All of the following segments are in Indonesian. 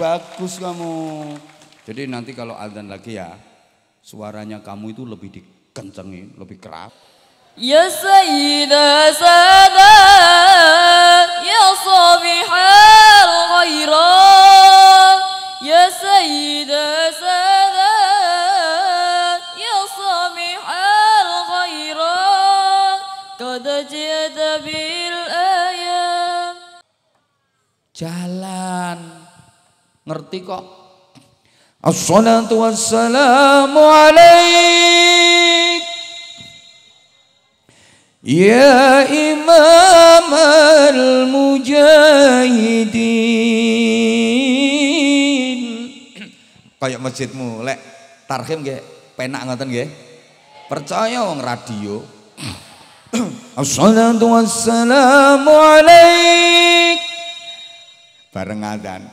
bagus kamu. Jadi nanti kalau adzan lagi ya, suaranya kamu itu lebih dikencengin, lebih keras. Ya Sayyidah Sadat ngerti kok Assalatu wassalamu alaik Ya imam al-mujahidin Kayak masjidmu lek tarhim gak penak ngoten gak percaya wong radio Assalatu wassalamu alaik bareng adzan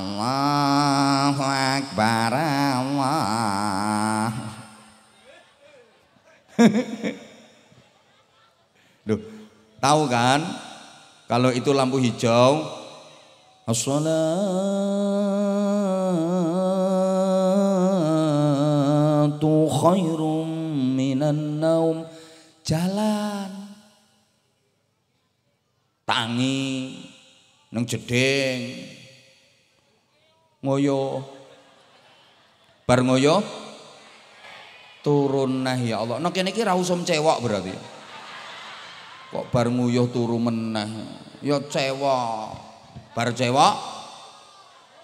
Allahu Akbar Allah. Duh, tahu kan kalau itu lampu hijau As-salatu khairum minan naum jalan tangi nang jeding ngoyo bar ngoyo turun nah ya Allah nek kene iki ra usum cewek berarti kok bar nguyuh turu meneh ya cewek bar cewek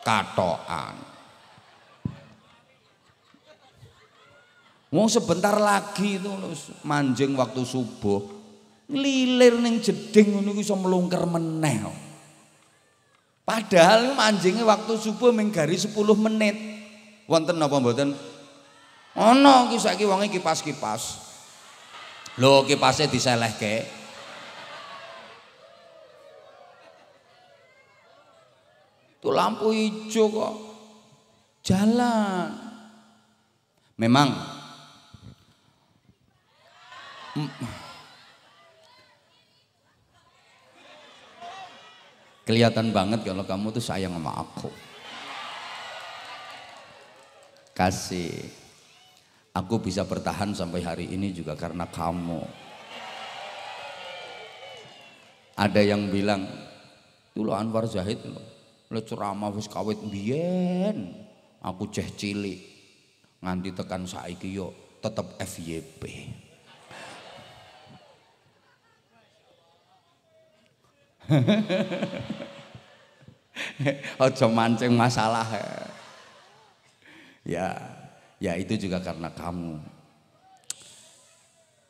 katokan Wong sebentar lagi itu manjing waktu subuh. Ngelilir ning jeding ngono iki iso melungker meneh. Padahal mancingnya waktu subuh menggari 10 menit. Wonten apa mboten? Ono oh, iki saiki wonge kipas-kipas. Lho kipasnya diseleh ke. Tuh lampu hijau kok. Jalan. Memang. Mm. Kelihatan banget kalau kamu tuh sayang sama aku. Kasih. Aku bisa bertahan sampai hari ini juga karena kamu. Ada yang bilang, dulu Anwar Zahid lo, lo ceramah wis kawit biyen. Aku ceh cilik nganti tekan saiki yo tetep FYP. Oh Ojo mancing masalah. Ya, ya itu juga karena kamu.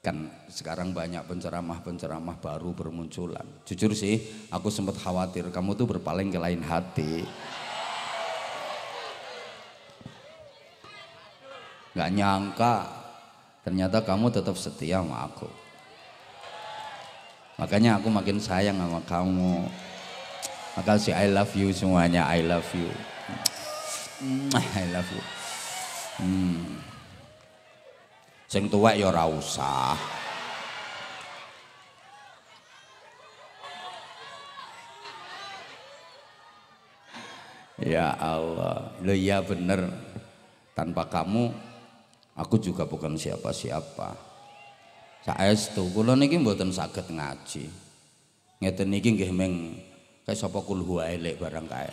Kan sekarang banyak penceramah-penceramah baru bermunculan. Jujur sih, aku sempat khawatir kamu tuh berpaling ke lain hati. Gak nyangka, ternyata kamu tetap setia sama aku. Makanya aku makin sayang sama kamu. makasih I love you semuanya, I love you. I love you. Hmm. Sing tua ya ora usah. Ya Allah, lo ya bener. Tanpa kamu, aku juga bukan siapa-siapa. Saestu kula niki mboten sakit ngaji. Ngeten niki nggih meng kayak sapa kul huwailek barang kae.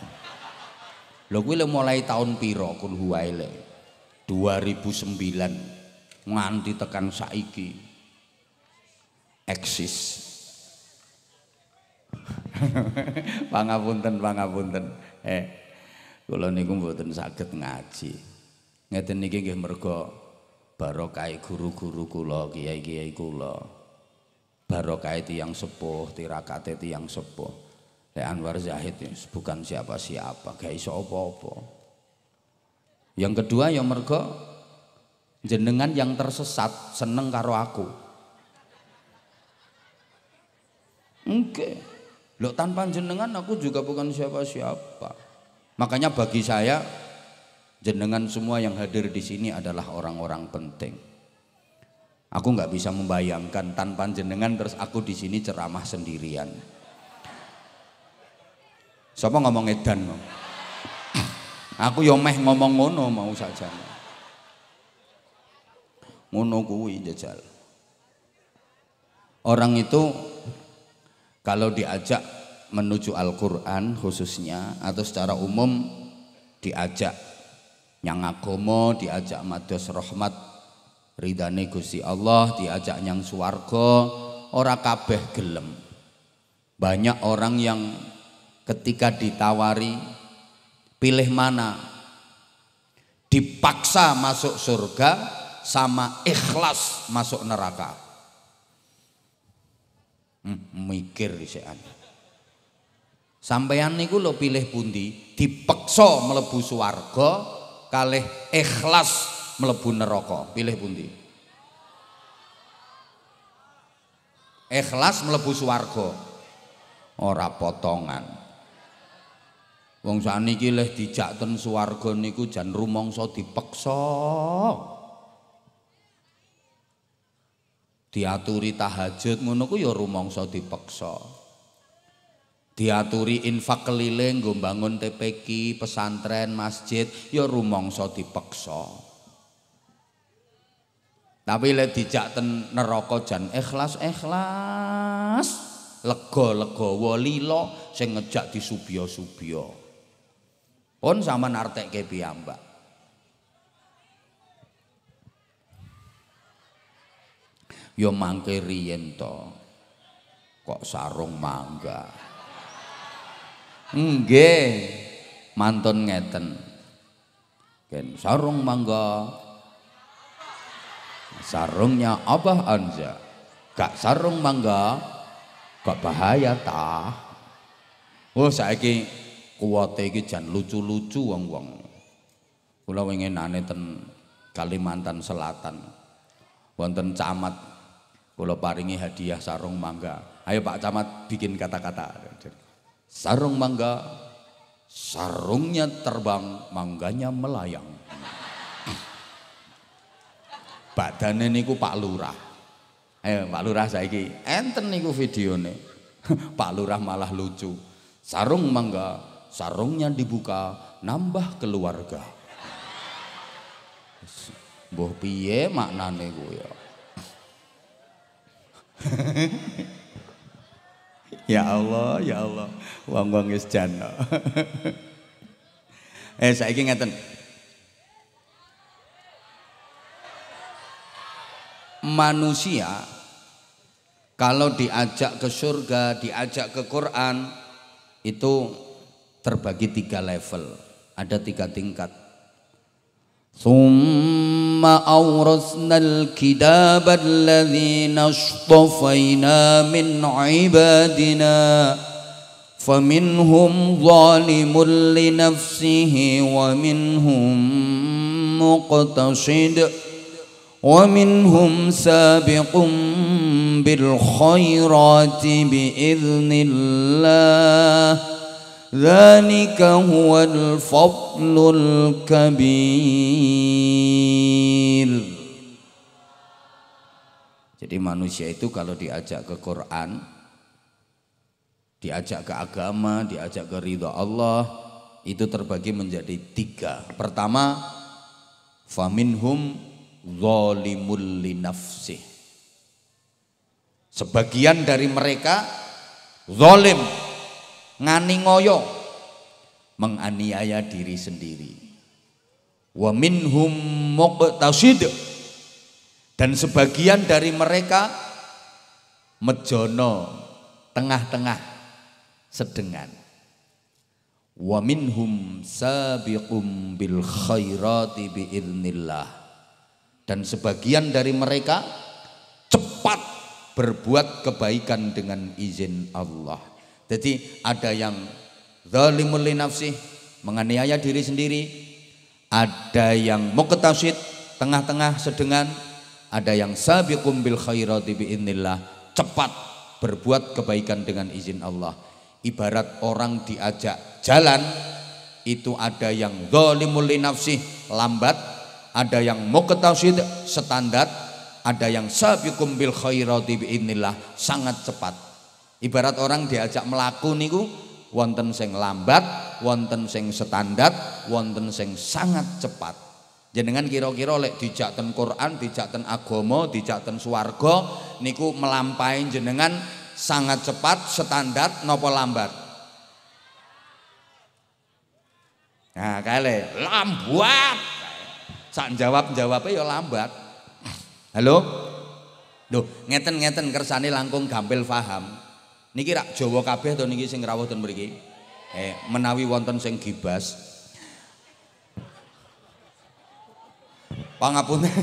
Lho kuwi mulai tahun piro kul huwailek? 2009 nganti tekan saiki eksis. pangapunten pangapunten. Eh kula niku mboten saged ngaji. Ngeten niki nggih mergo barokai guru-guru kula kiai-kiai kula barokai tiang sepuh tirakate tiang sepuh Le Anwar Zahid ya, bukan siapa-siapa gak iso apa-apa yang kedua yang mergo jenengan yang tersesat seneng karo aku Oke, okay. lo tanpa jenengan aku juga bukan siapa-siapa makanya bagi saya Jenengan semua yang hadir di sini adalah orang-orang penting. Aku nggak bisa membayangkan tanpa jenengan terus aku di sini ceramah sendirian. Siapa ngomong edan mau? Aku yomeh ngomong ngono mau saja. Ngono kuwi jajal. Orang itu kalau diajak menuju Al-Quran khususnya atau secara umum diajak yang agomo diajak mados rahmat ridane Gusti Allah, diajak yang swarga ora kabeh gelem. Banyak orang yang ketika ditawari pilih mana? Dipaksa masuk surga sama ikhlas masuk neraka. Hmm, mikir disian. Sampeyan niku lo pilih pundi, Dipaksa melebu swarga Kaleh ikhlas mlebu neraka pilih pundi ikhlas mlebu swarga ora potongan wong saniki leh dijak ten swarga niku jan rumangsa dipeksa diaturi tahajud ngono ku ya rumangsa dipeksa diaturi infak keliling nggo bangun TPQ, pesantren, masjid ya rumongso dipeksa. Tapi lek dijak ten neraka jan ikhlas-ikhlas, lega-legawa lila sing ngejak disubya-subya. Pun sampean artekke piyambak. Yo ya mangke riyen Kok sarung mangga nge Mantun ngeten. Ken sarung mangga. Sarungnya Abah anja Gak sarung mangga, gak bahaya tah. Oh saiki kuwate iki jan lucu-lucu wong-wong. Kula nane ten Kalimantan Selatan. Wonten camat kula paringi hadiah sarung mangga. Ayo Pak Camat bikin kata-kata sarung mangga, sarungnya terbang, mangganya melayang. Badannya niku Pak Lurah. Ayo eh, Pak Lurah saiki, enten niku videonya Pak Lurah malah lucu. Sarung mangga, sarungnya dibuka, nambah keluarga. Mbah piye maknane ya. Ya Allah, ya Allah. Wong-wong wis jana. eh saiki ngeten. Manusia kalau diajak ke surga, diajak ke Quran itu terbagi tiga level, ada tiga tingkat. Sum أورثنا الكتاب الذين اصطفينا من عبادنا فمنهم ظالم لنفسه ومنهم مقتصد ومنهم سابق بالخيرات بإذن الله ذلك هو الفضل الكبير jadi manusia itu kalau diajak ke Quran diajak ke agama diajak ke ridha Allah itu terbagi menjadi tiga pertama faminhum zalimul Linafsih. sebagian dari mereka zalim ngani ngoyo menganiaya diri sendiri wa minhum muqtasid dan sebagian dari mereka mejono tengah-tengah sedengan wa minhum sabiqum bil khairati biidznillah dan sebagian dari mereka cepat berbuat kebaikan dengan izin Allah jadi ada yang zalimul nafsi menganiaya diri sendiri, ada yang muqtasid tengah-tengah sedengan, ada yang sabiqum bil khairati biinnillah cepat berbuat kebaikan dengan izin Allah. Ibarat orang diajak jalan itu ada yang zalimul nafsi lambat, ada yang muqtasid standar, ada yang sabiqum bil khairati biinnillah sangat cepat. Ibarat orang diajak melaku niku wonten sing lambat, wonten sing standar, wonten sing sangat cepat. Jenengan kira-kira lek dijak ten Quran, dijak ten agama, dijak ten swarga niku melampahi jenengan sangat cepat, standar nopo lambat? Nah, kale lambat. Sak jawab jawabnya ya lambat. Halo? Loh, ngeten-ngeten kersane langkung gampil paham. Niki rak Jawa kabeh to niki sing rawuh ten mriki. Eh, menawi wonten sing gibas. Pangapunten,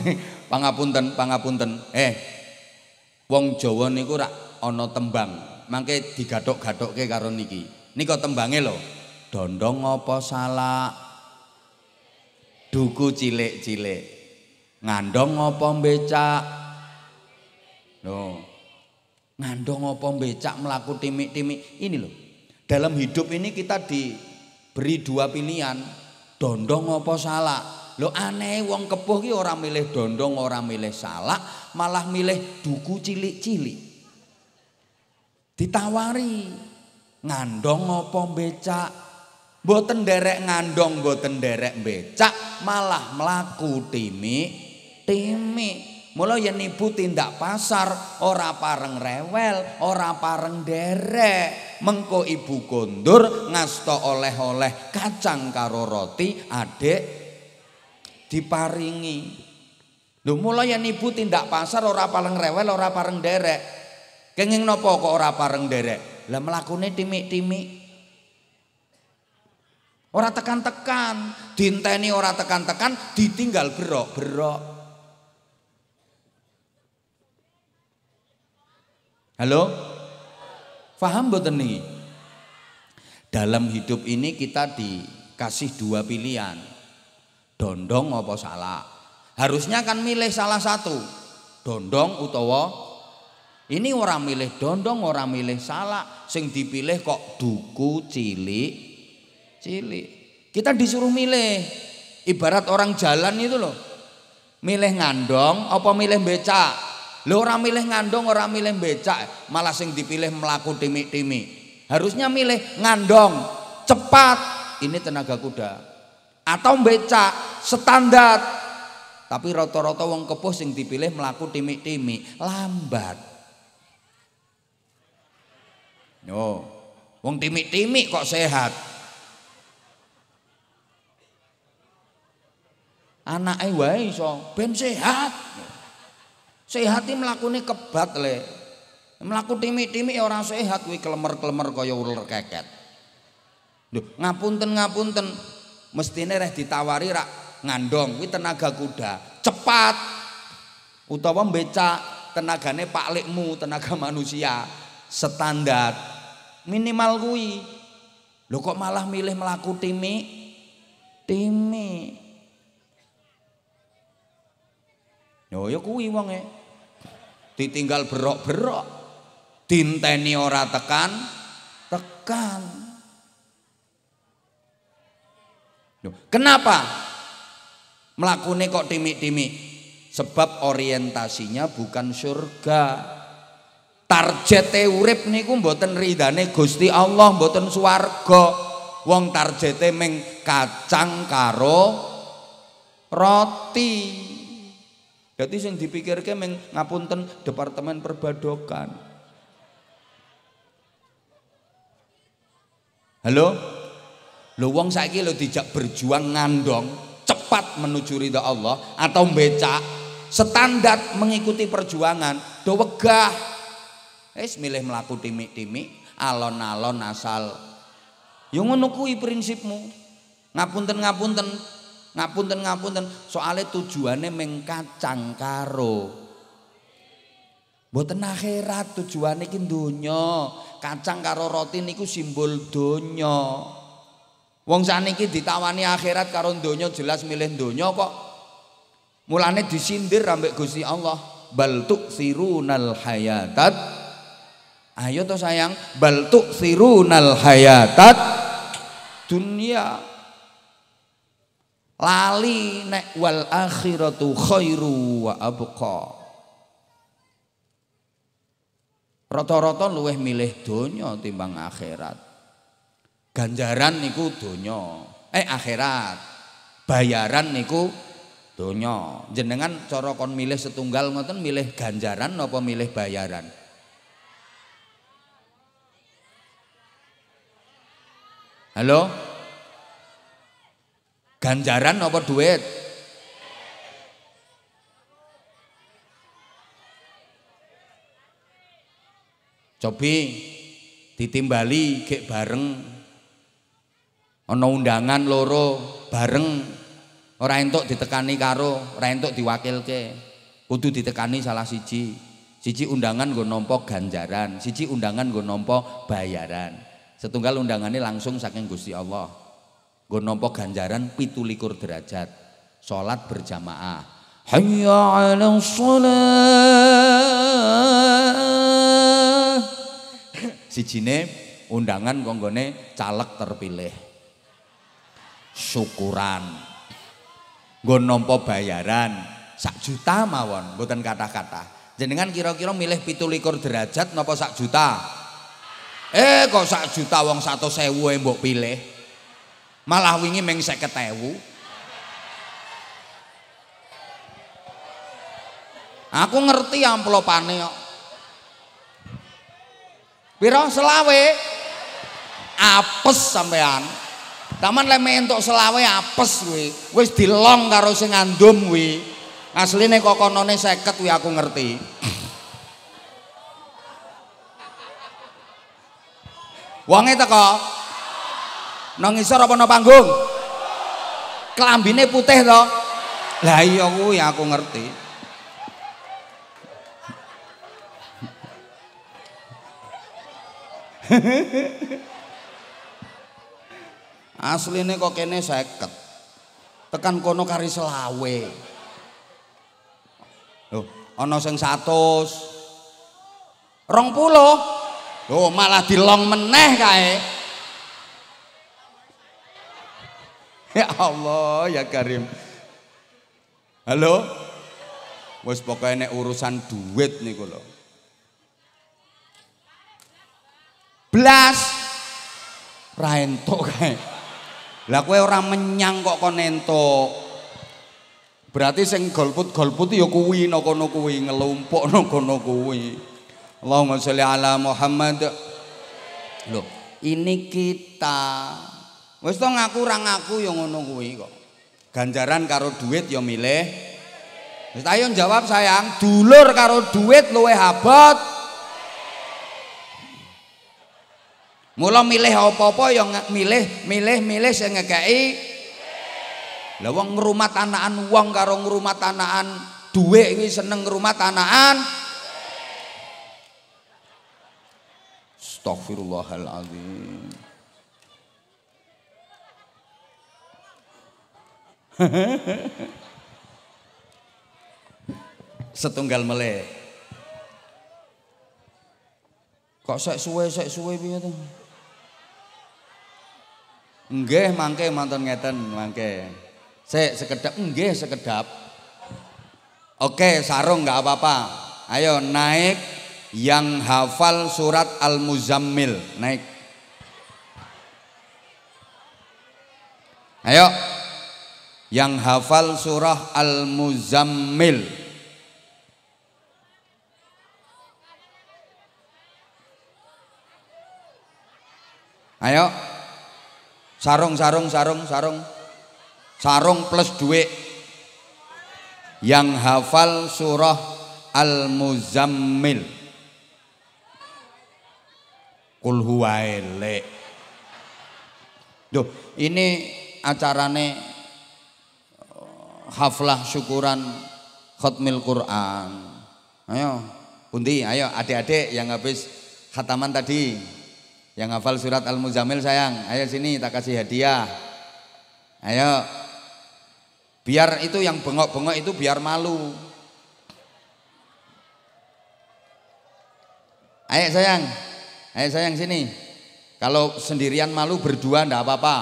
pangapunten, pangapunten. Eh. Wong Jawa niku rak ana tembang. Mangke digathok-gathokke karo niki. Nika tembange lho. Dondong apa salah? Duku cilik-cilik. Ngandong apa mbecak? Loh. Ngandong apa becak melaku timik-timik. Ini loh. Dalam hidup ini kita diberi dua pilihan. Dondong apa salah. Lo aneh wong kepuh ki orang milih dondong, orang milih salah, malah milih duku cilik-cilik. Ditawari ngandong apa becak. Boten derek ngandong, boten derek becak, malah melaku timik, timik. Mula yang nipu tindak pasar ora pareng rewel, ora pareng derek. Mengko ibu kondur ngasto oleh-oleh kacang karo roti adek diparingi. Lho mula yang ibu tindak pasar ora pareng rewel, ora pareng derek. Kenging nopo kok ora pareng derek? Lah mlakune timik-timik. Ora tekan-tekan, dinteni ora tekan-tekan, ditinggal berok-berok. Halo? Faham buat nih? Dalam hidup ini kita dikasih dua pilihan. Dondong apa salah? Harusnya kan milih salah satu. Dondong utawa ini orang milih dondong, orang milih salah. Sing dipilih kok duku cili, cili, Kita disuruh milih. Ibarat orang jalan itu loh. Milih ngandong apa milih becak? Lho ora milih ngandong, ora milih becak, malah sing dipilih melaku timik-timik. Harusnya milih ngandong, cepat, ini tenaga kuda. Atau becak, standar. Tapi rata-rata wong kepuh sing dipilih melaku timik-timik, lambat. No. Wong timik-timik kok sehat. Anake wae iso ben sehat. Sehati mlakune kebat le. Mlaku timi-timi ya ora sehat kuwi klemer-klemer kaya ular keket. Lho, ngapunten ngapunten. Mestine reh ditawari rak ngandong kuwi tenaga kuda, cepat utawa becak tenagane pak likmu, tenaga manusia standar minimal kuwi. Lho kok malah milih mlaku timi-timi, Yo ya kuwi wonge ditinggal berok-berok dinteni ora tekan tekan kenapa melakukan kok timik-timik sebab orientasinya bukan surga targete urip niku mboten ridane Gusti Allah mboten swarga wong targete meng kacang karo roti jadi yang dipikirkan meng ngapunten departemen perbadokan. Halo? lo wong saiki lo tidak berjuang ngandong cepat menuju ridha Allah atau beca, standar mengikuti perjuangan do wegah es milih melaku timik-timik alon-alon asal Yang ngono prinsipmu ngapunten ngapunten ngapunten ngapunten soale tujuane mengkacang karo mboten akhirat tujuane iki dunya. kacang karo roti niku simbol dunya. wong saniki ditawani akhirat karo dunya jelas milih dunya kok mulane disindir ambek Gusti Allah bal tuksirunal hayatat ayo to sayang bal tuksirunal hayatat dunya. lali nek wal akhiratu khairu wa abqa rata-rata luweh milih donya timbang akhirat ganjaran niku donya eh akhirat bayaran niku donya jenengan cara kon milih setunggal ngoten milih ganjaran apa milih bayaran halo Ganjaran apa duit? Cobi ditimbali gek bareng. ono undangan loro bareng. Ora entuk ditekani karo, orang ora entuk diwakilke. Kudu ditekani salah siji. Siji undangan gue nompok ganjaran, siji undangan gue nompok bayaran. Setunggal undangannya langsung saking Gusti Allah. Gue ganjaran pitulikur derajat. sholat berjamaah. Hayya 'ala Si Sijine undangan konggone caleg terpilih. Syukuran. Gue bayaran sak juta mawon, Bukan kata-kata. Jenengan kira-kira milih pitulikur derajat napa sak juta? Eh kok sak juta wong satu sewu e mbok pilih? malah wingi meng seketewu aku ngerti amplopane kok Piro selawe apes sampean Taman leme entuk selawe apes kuwi wis dilong karo sing ngandum kuwi asline kok konone 50 kuwi aku ngerti Wonge teko nang isor apa nang panggung klambine putih to lah iya kuwi aku ngerti asline kok kene seket tekan kono kari selawe loh ana sing 100 20 loh malah dilong meneh kae Ya Allah ya Karim. Halo? Wes pokoknya nek urusan duit nih kulo. Blas rento kayak, Lah kue orang menyang kok kon Berarti sing golput-golput ya kuwi no kono kuwi ngelumpuk no kono kuwi. Allahumma sholli ala Muhammad. Loh, ini kita Wis to ngaku ra ngaku ya ngono kuwi kok. Ganjaran karo duit ya milih. Wis ayo jawab sayang, dulur karo duit luwe abot. Mula milih apa-apa ya milih milih milih sing ngekeki. Lah wong ngrumat anakan wong karo ngrumat anakan duwe iki seneng ngrumat anakan. Astagfirullahalazim. Setunggal melek. Kok sek suwe sek suwe piye to? Nggih mangke mantun ngeten mangke. Sek sekedap nggih sekedap. Oke, sarung nggak apa-apa. Ayo naik yang hafal surat Al-Muzammil, naik. Ayo yang hafal surah Al-Muzammil ayo sarung sarung sarung sarung sarung plus duit yang hafal surah Al-Muzammil kul Duh, ini acarane haflah syukuran khutmil Quran. Ayo, pundi, ayo adik-adik yang habis khataman tadi. Yang hafal surat al muzamil sayang, ayo sini tak kasih hadiah. Ayo. Biar itu yang bengok-bengok itu biar malu. Ayo sayang. Ayo sayang sini. Kalau sendirian malu berdua ndak apa-apa.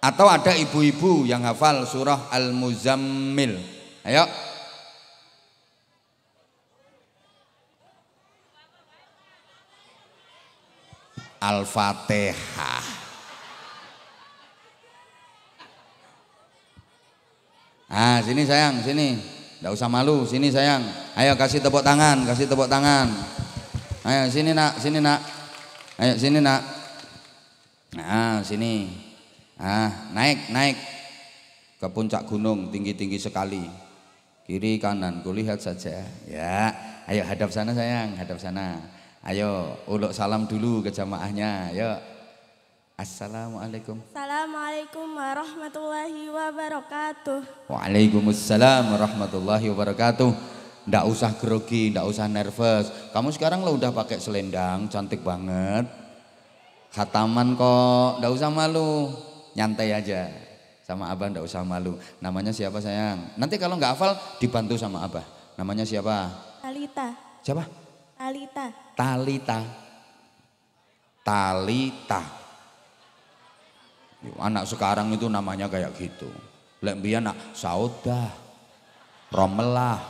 Atau ada ibu-ibu yang hafal surah Al-Muzammil. Ayo. Al-Fatihah. Ah, sini sayang, sini. Enggak usah malu, sini sayang. Ayo kasih tepuk tangan, kasih tepuk tangan. Ayo sini nak, sini nak. Ayo sini nak. Nah, sini. Ah, naik, naik ke puncak gunung tinggi-tinggi sekali. Kiri kanan, kulihat saja. Ya, ayo hadap sana sayang, hadap sana. Ayo, uluk salam dulu ke jamaahnya. Ayo. Assalamualaikum. Assalamualaikum warahmatullahi wabarakatuh. Waalaikumsalam warahmatullahi wabarakatuh ndak usah grogi, ndak usah nervous. Kamu sekarang lo udah pakai selendang, cantik banget. Khataman kok, ndak usah malu nyantai aja. Sama abah ndak usah malu. Namanya siapa sayang? Nanti kalau nggak hafal dibantu sama abah. Namanya siapa? Talita. Siapa? Talita. Talita. Talita. Anak sekarang itu namanya kayak gitu. Lembianak, anak saudah, romelah,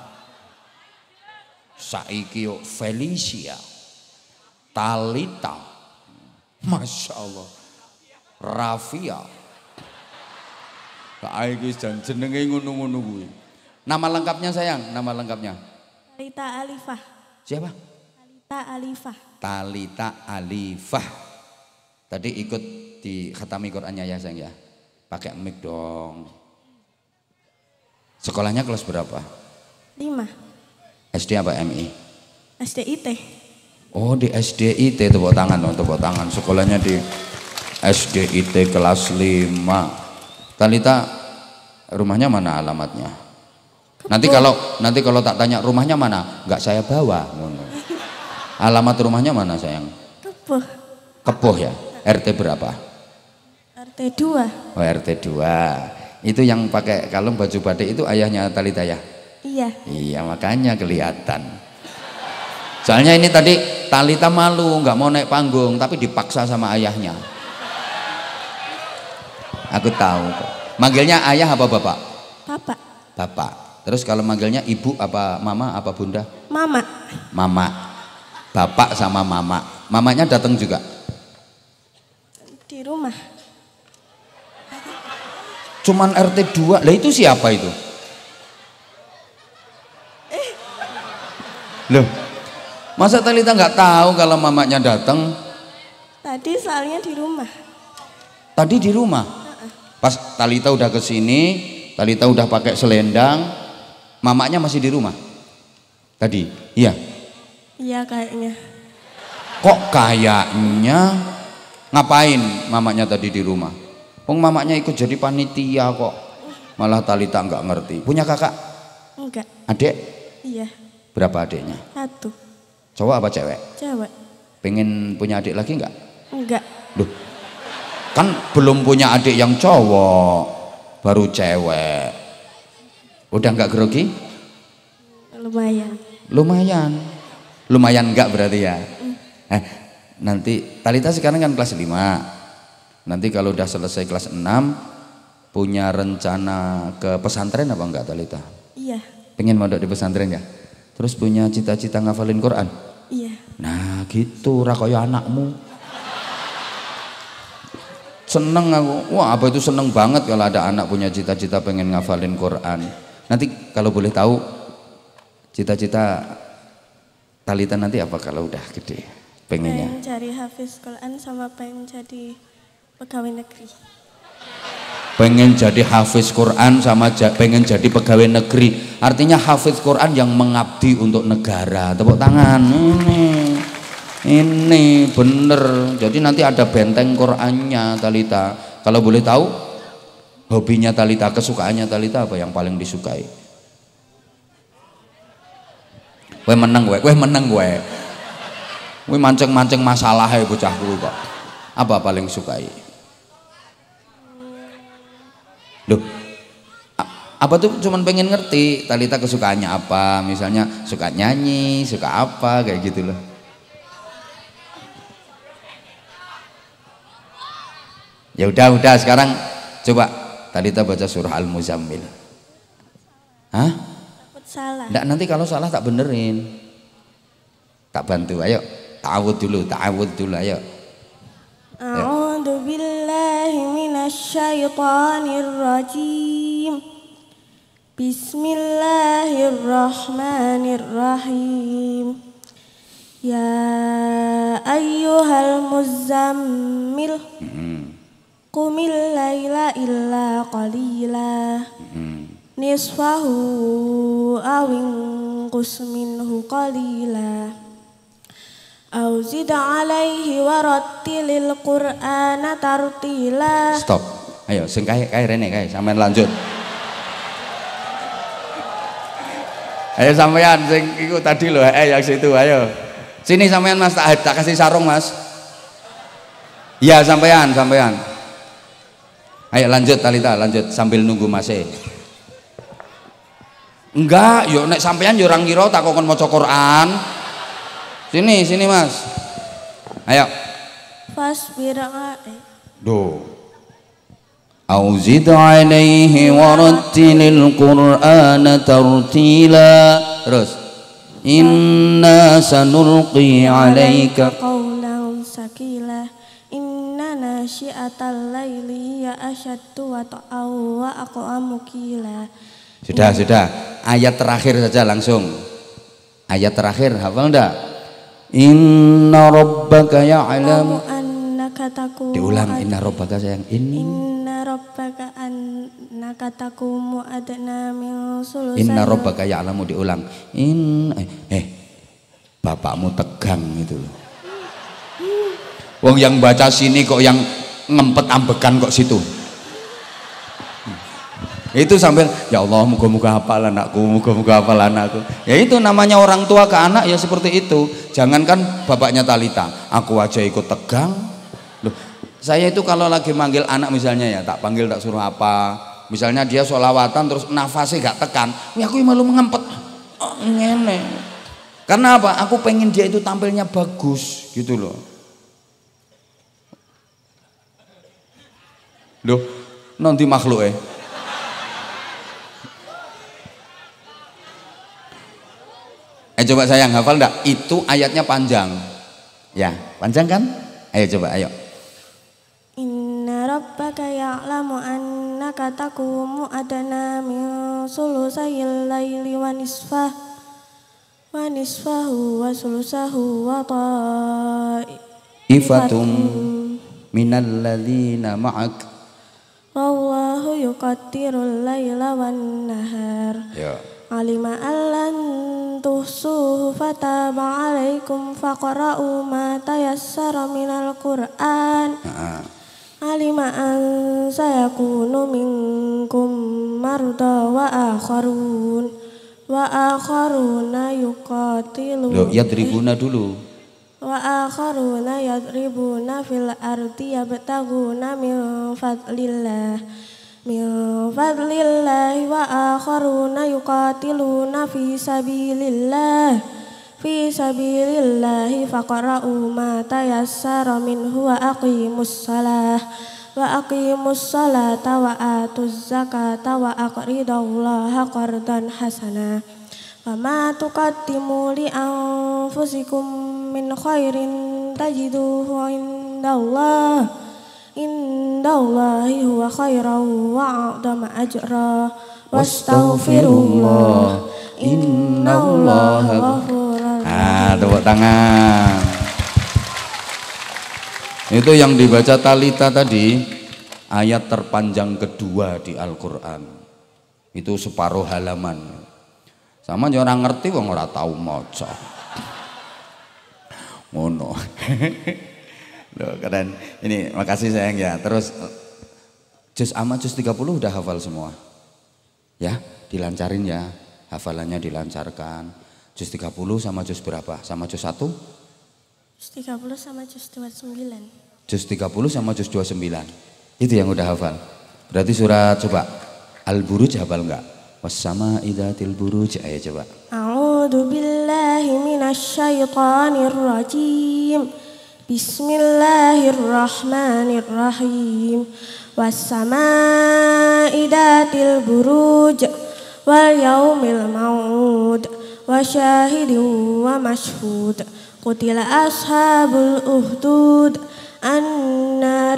saiki Felicia, Talita. Masya Allah. Rafia. Kak dan jenenge ngono-ngono gue. Nama lengkapnya sayang, nama lengkapnya. Talita Alifah. Siapa? Talita Alifah. Talita Alifah. Tadi ikut di khatami Qur'annya ya sayang ya. Pakai mic dong. Sekolahnya kelas berapa? Lima. SD apa MI? SDIT. Oh di SDIT tepuk tangan dong, tepuk tangan. Sekolahnya di SDIT kelas 5 Talita rumahnya mana alamatnya nanti kalau nanti kalau tak tanya rumahnya mana enggak saya bawa alamat rumahnya mana sayang kepuh kepuh ya RT berapa RT 2 oh RT 2 itu yang pakai kalung baju batik itu ayahnya Talita ya iya iya makanya kelihatan soalnya ini tadi Talita malu nggak mau naik panggung tapi dipaksa sama ayahnya Aku tahu kok. Manggilnya ayah apa bapak? Bapak. Bapak. Terus kalau manggilnya ibu apa mama apa bunda? Mama. Mama. Bapak sama mama. Mamanya datang juga? Di rumah. Cuman RT 2. Lah itu siapa itu? Eh. Loh. Masa Talita nggak tahu kalau mamanya datang? Tadi soalnya di rumah. Tadi di rumah? Pas Talita udah kesini, sini, Talita udah pakai selendang, mamanya masih di rumah. Tadi, iya. Iya kayaknya. Kok kayaknya? Ngapain mamanya tadi di rumah? Pung mamanya ikut jadi panitia kok. Malah Talita nggak ngerti. Punya kakak? Enggak. Adik? Iya. Berapa adiknya? Satu. Cowok apa cewek? Cewek. Pengen punya adik lagi nggak? Enggak. Duh, kan belum punya adik yang cowok baru cewek udah nggak grogi lumayan lumayan lumayan nggak berarti ya mm. eh, nanti Talita sekarang kan kelas 5 nanti kalau udah selesai kelas 6 punya rencana ke pesantren apa enggak Talita iya pengen mondok di pesantren ya terus punya cita-cita ngafalin Quran iya nah gitu rakoyo anakmu seneng aku wah apa itu seneng banget kalau ada anak punya cita-cita pengen ngafalin Quran nanti kalau boleh tahu cita-cita talita nanti apa kalau udah gede pengennya pengen cari hafiz Quran sama pengen jadi pegawai negeri pengen jadi hafiz Quran sama pengen jadi pegawai negeri artinya hafiz Quran yang mengabdi untuk negara tepuk tangan ini hmm ini bener jadi nanti ada benteng Qurannya Talita kalau boleh tahu hobinya Talita kesukaannya Talita apa yang paling disukai gue menang gue gue menang gue gue mancing mancing masalah ya bocah dulu kok apa paling sukai Loh, apa tuh cuman pengen ngerti Talita kesukaannya apa misalnya suka nyanyi suka apa kayak gitu loh ya udah udah sekarang coba tadi kita baca surah al muzammil hah takut salah Nggak, nanti kalau salah tak benerin tak bantu ayo ta'awud dulu ta'awud dulu ayo A'udzu billahi rajim Bismillahirrahmanirrahim Ya ayyuhal muzammil hmm. Kumil laila illa qalila mm-hmm. Nisfahu awin kusminhu qalila auzid alaihi waratti lil qur'ana tartila Stop. Ayo sing kaya kaya rene kaya sampean lanjut. Ayo sampean sing iku tadi lho eh yang situ ayo. Sini sampean Mas tak, tak kasih sarung Mas. ya sampean sampean. Ayo lanjut Talita, lanjut sambil nunggu masih. E. Enggak, yuk naik sampean yo orang kira tak kokon maca Quran. Sini, sini Mas. Ayo. Fasbir Do. auzid alaihi ورتل Quran tartila. terus inna sanulqi alaika. قولا sakilah nasyi'atal laili ya asyaddu wa ta'aw wa aqwamu qila. Sudah, iya. sudah. Ayat terakhir saja langsung. Ayat terakhir hafal enggak? Inna rabbaka ya'lamu annaka taqumu Diulang inna rabbaka sayang. Inna rabbaka annaka taqumu adna min sulusan. Inna rabbaka ya'lamu diulang. In eh, eh bapakmu tegang gitu loh. Iya wong yang baca sini kok yang ngempet ambekan kok situ itu sambil ya Allah muka-muka hafal anakku muka-muka hafal anakku ya itu namanya orang tua ke anak ya seperti itu jangankan bapaknya Talita aku aja ikut tegang loh saya itu kalau lagi manggil anak misalnya ya tak panggil tak suruh apa misalnya dia sholawatan terus nafasnya gak tekan ya aku malu mengempet oh, ngene karena apa aku pengen dia itu tampilnya bagus gitu loh Loh, nanti makhluk Eh Eh coba sayang hafal enggak? Itu ayatnya panjang. Ya, panjang kan? Ayo coba, ayo. Inna rabbaka ya'lamu annaka taqumu adana min sulusayil laili wa nisfah wa nisfahu wa sulusahu wa ta'ifatum minalladzina ma'ak yuqattirul layla wan nahar. Ya. Alima allan tuhsuhu fataba alaikum faqra'u ma tayassara minal Qur'an. Alima an sayakunu minkum marda wa akharun wa akharuna yuqatilu Loh, yadribuna dulu wa akharuna yadribuna fil ardi yabtaguna min fadlillah min fadlillahi wa akharuna yuqatiluna fi sabilillah fi sabilillahi faqra'u ma tayassara minhu wa aqimus salah wa aqimus salata wa atuz zakata wa aqridallaha qardan hasana Fama tuqaddimu li anfusikum min khairin tajiduhu indallah indallahi huwa khairan wa a'dama ajra wastaghfirullah innallaha ah tepuk tangan itu yang dibaca talita tadi ayat terpanjang kedua di Al-Qur'an itu separuh halaman sama orang ngerti wong ora tahu maca ngono Duh, keren. Ini makasih sayang ya. Terus juz amma juz 30 udah hafal semua. Ya, dilancarin ya. Hafalannya dilancarkan. Juz 30 sama juz berapa? Sama juz 1? Juz 30 sama juz 29. Juz 30 sama juz 29. Itu yang udah hafal. Berarti surat coba Al-Buruj hafal enggak? sama idatil buruj. Ayo coba. A'udzu billahi minasy rajim. Bismillahirrahmanirrahim Wassamai datil buruj Wal yaumil ma'ud Wasyahidin wa mashhud Kutila ashabul uhdud an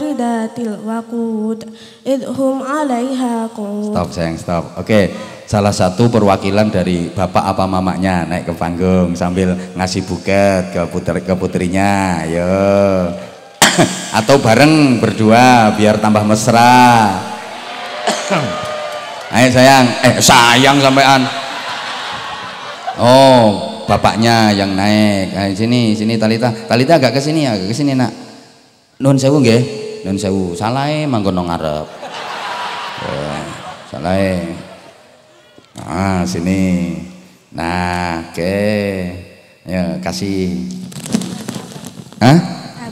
ridatil wakud Idhum alaiha qud Stop sayang stop Oke okay salah satu perwakilan dari bapak apa mamanya naik ke panggung sambil ngasih buket ke puter ke putrinya yo atau bareng berdua biar tambah mesra ayo sayang eh sayang sampean oh bapaknya yang naik ayo sini sini Talita Talita agak kesini ya, agak kesini nak nun sewu nggih nun sewu salai manggon ngarep ya, salai Nah, sini. Nah, oke. Okay. Ya, kasih. Hah?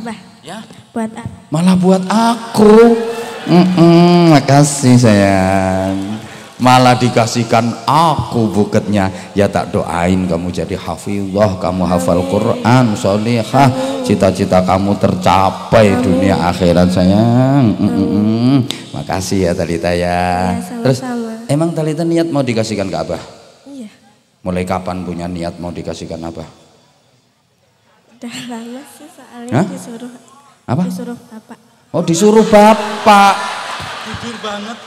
Abah. Ya. Buat aku. Malah buat aku. Mm -mm, makasih sayang. Malah dikasihkan aku buketnya. Ya tak doain kamu jadi hafizah, kamu hafal Quran, salihah. Cita-cita kamu tercapai dunia akhirat sayang. Mm -mm. Makasih ya Talita ya. Iya, Terus Emang Talita niat mau dikasihkan ke Abah? Iya. Mulai kapan punya niat mau dikasihkan Abah? Udah lama sih soalnya Hah? disuruh. Apa? Disuruh Bapak. Oh disuruh Bapak. Jujur banget.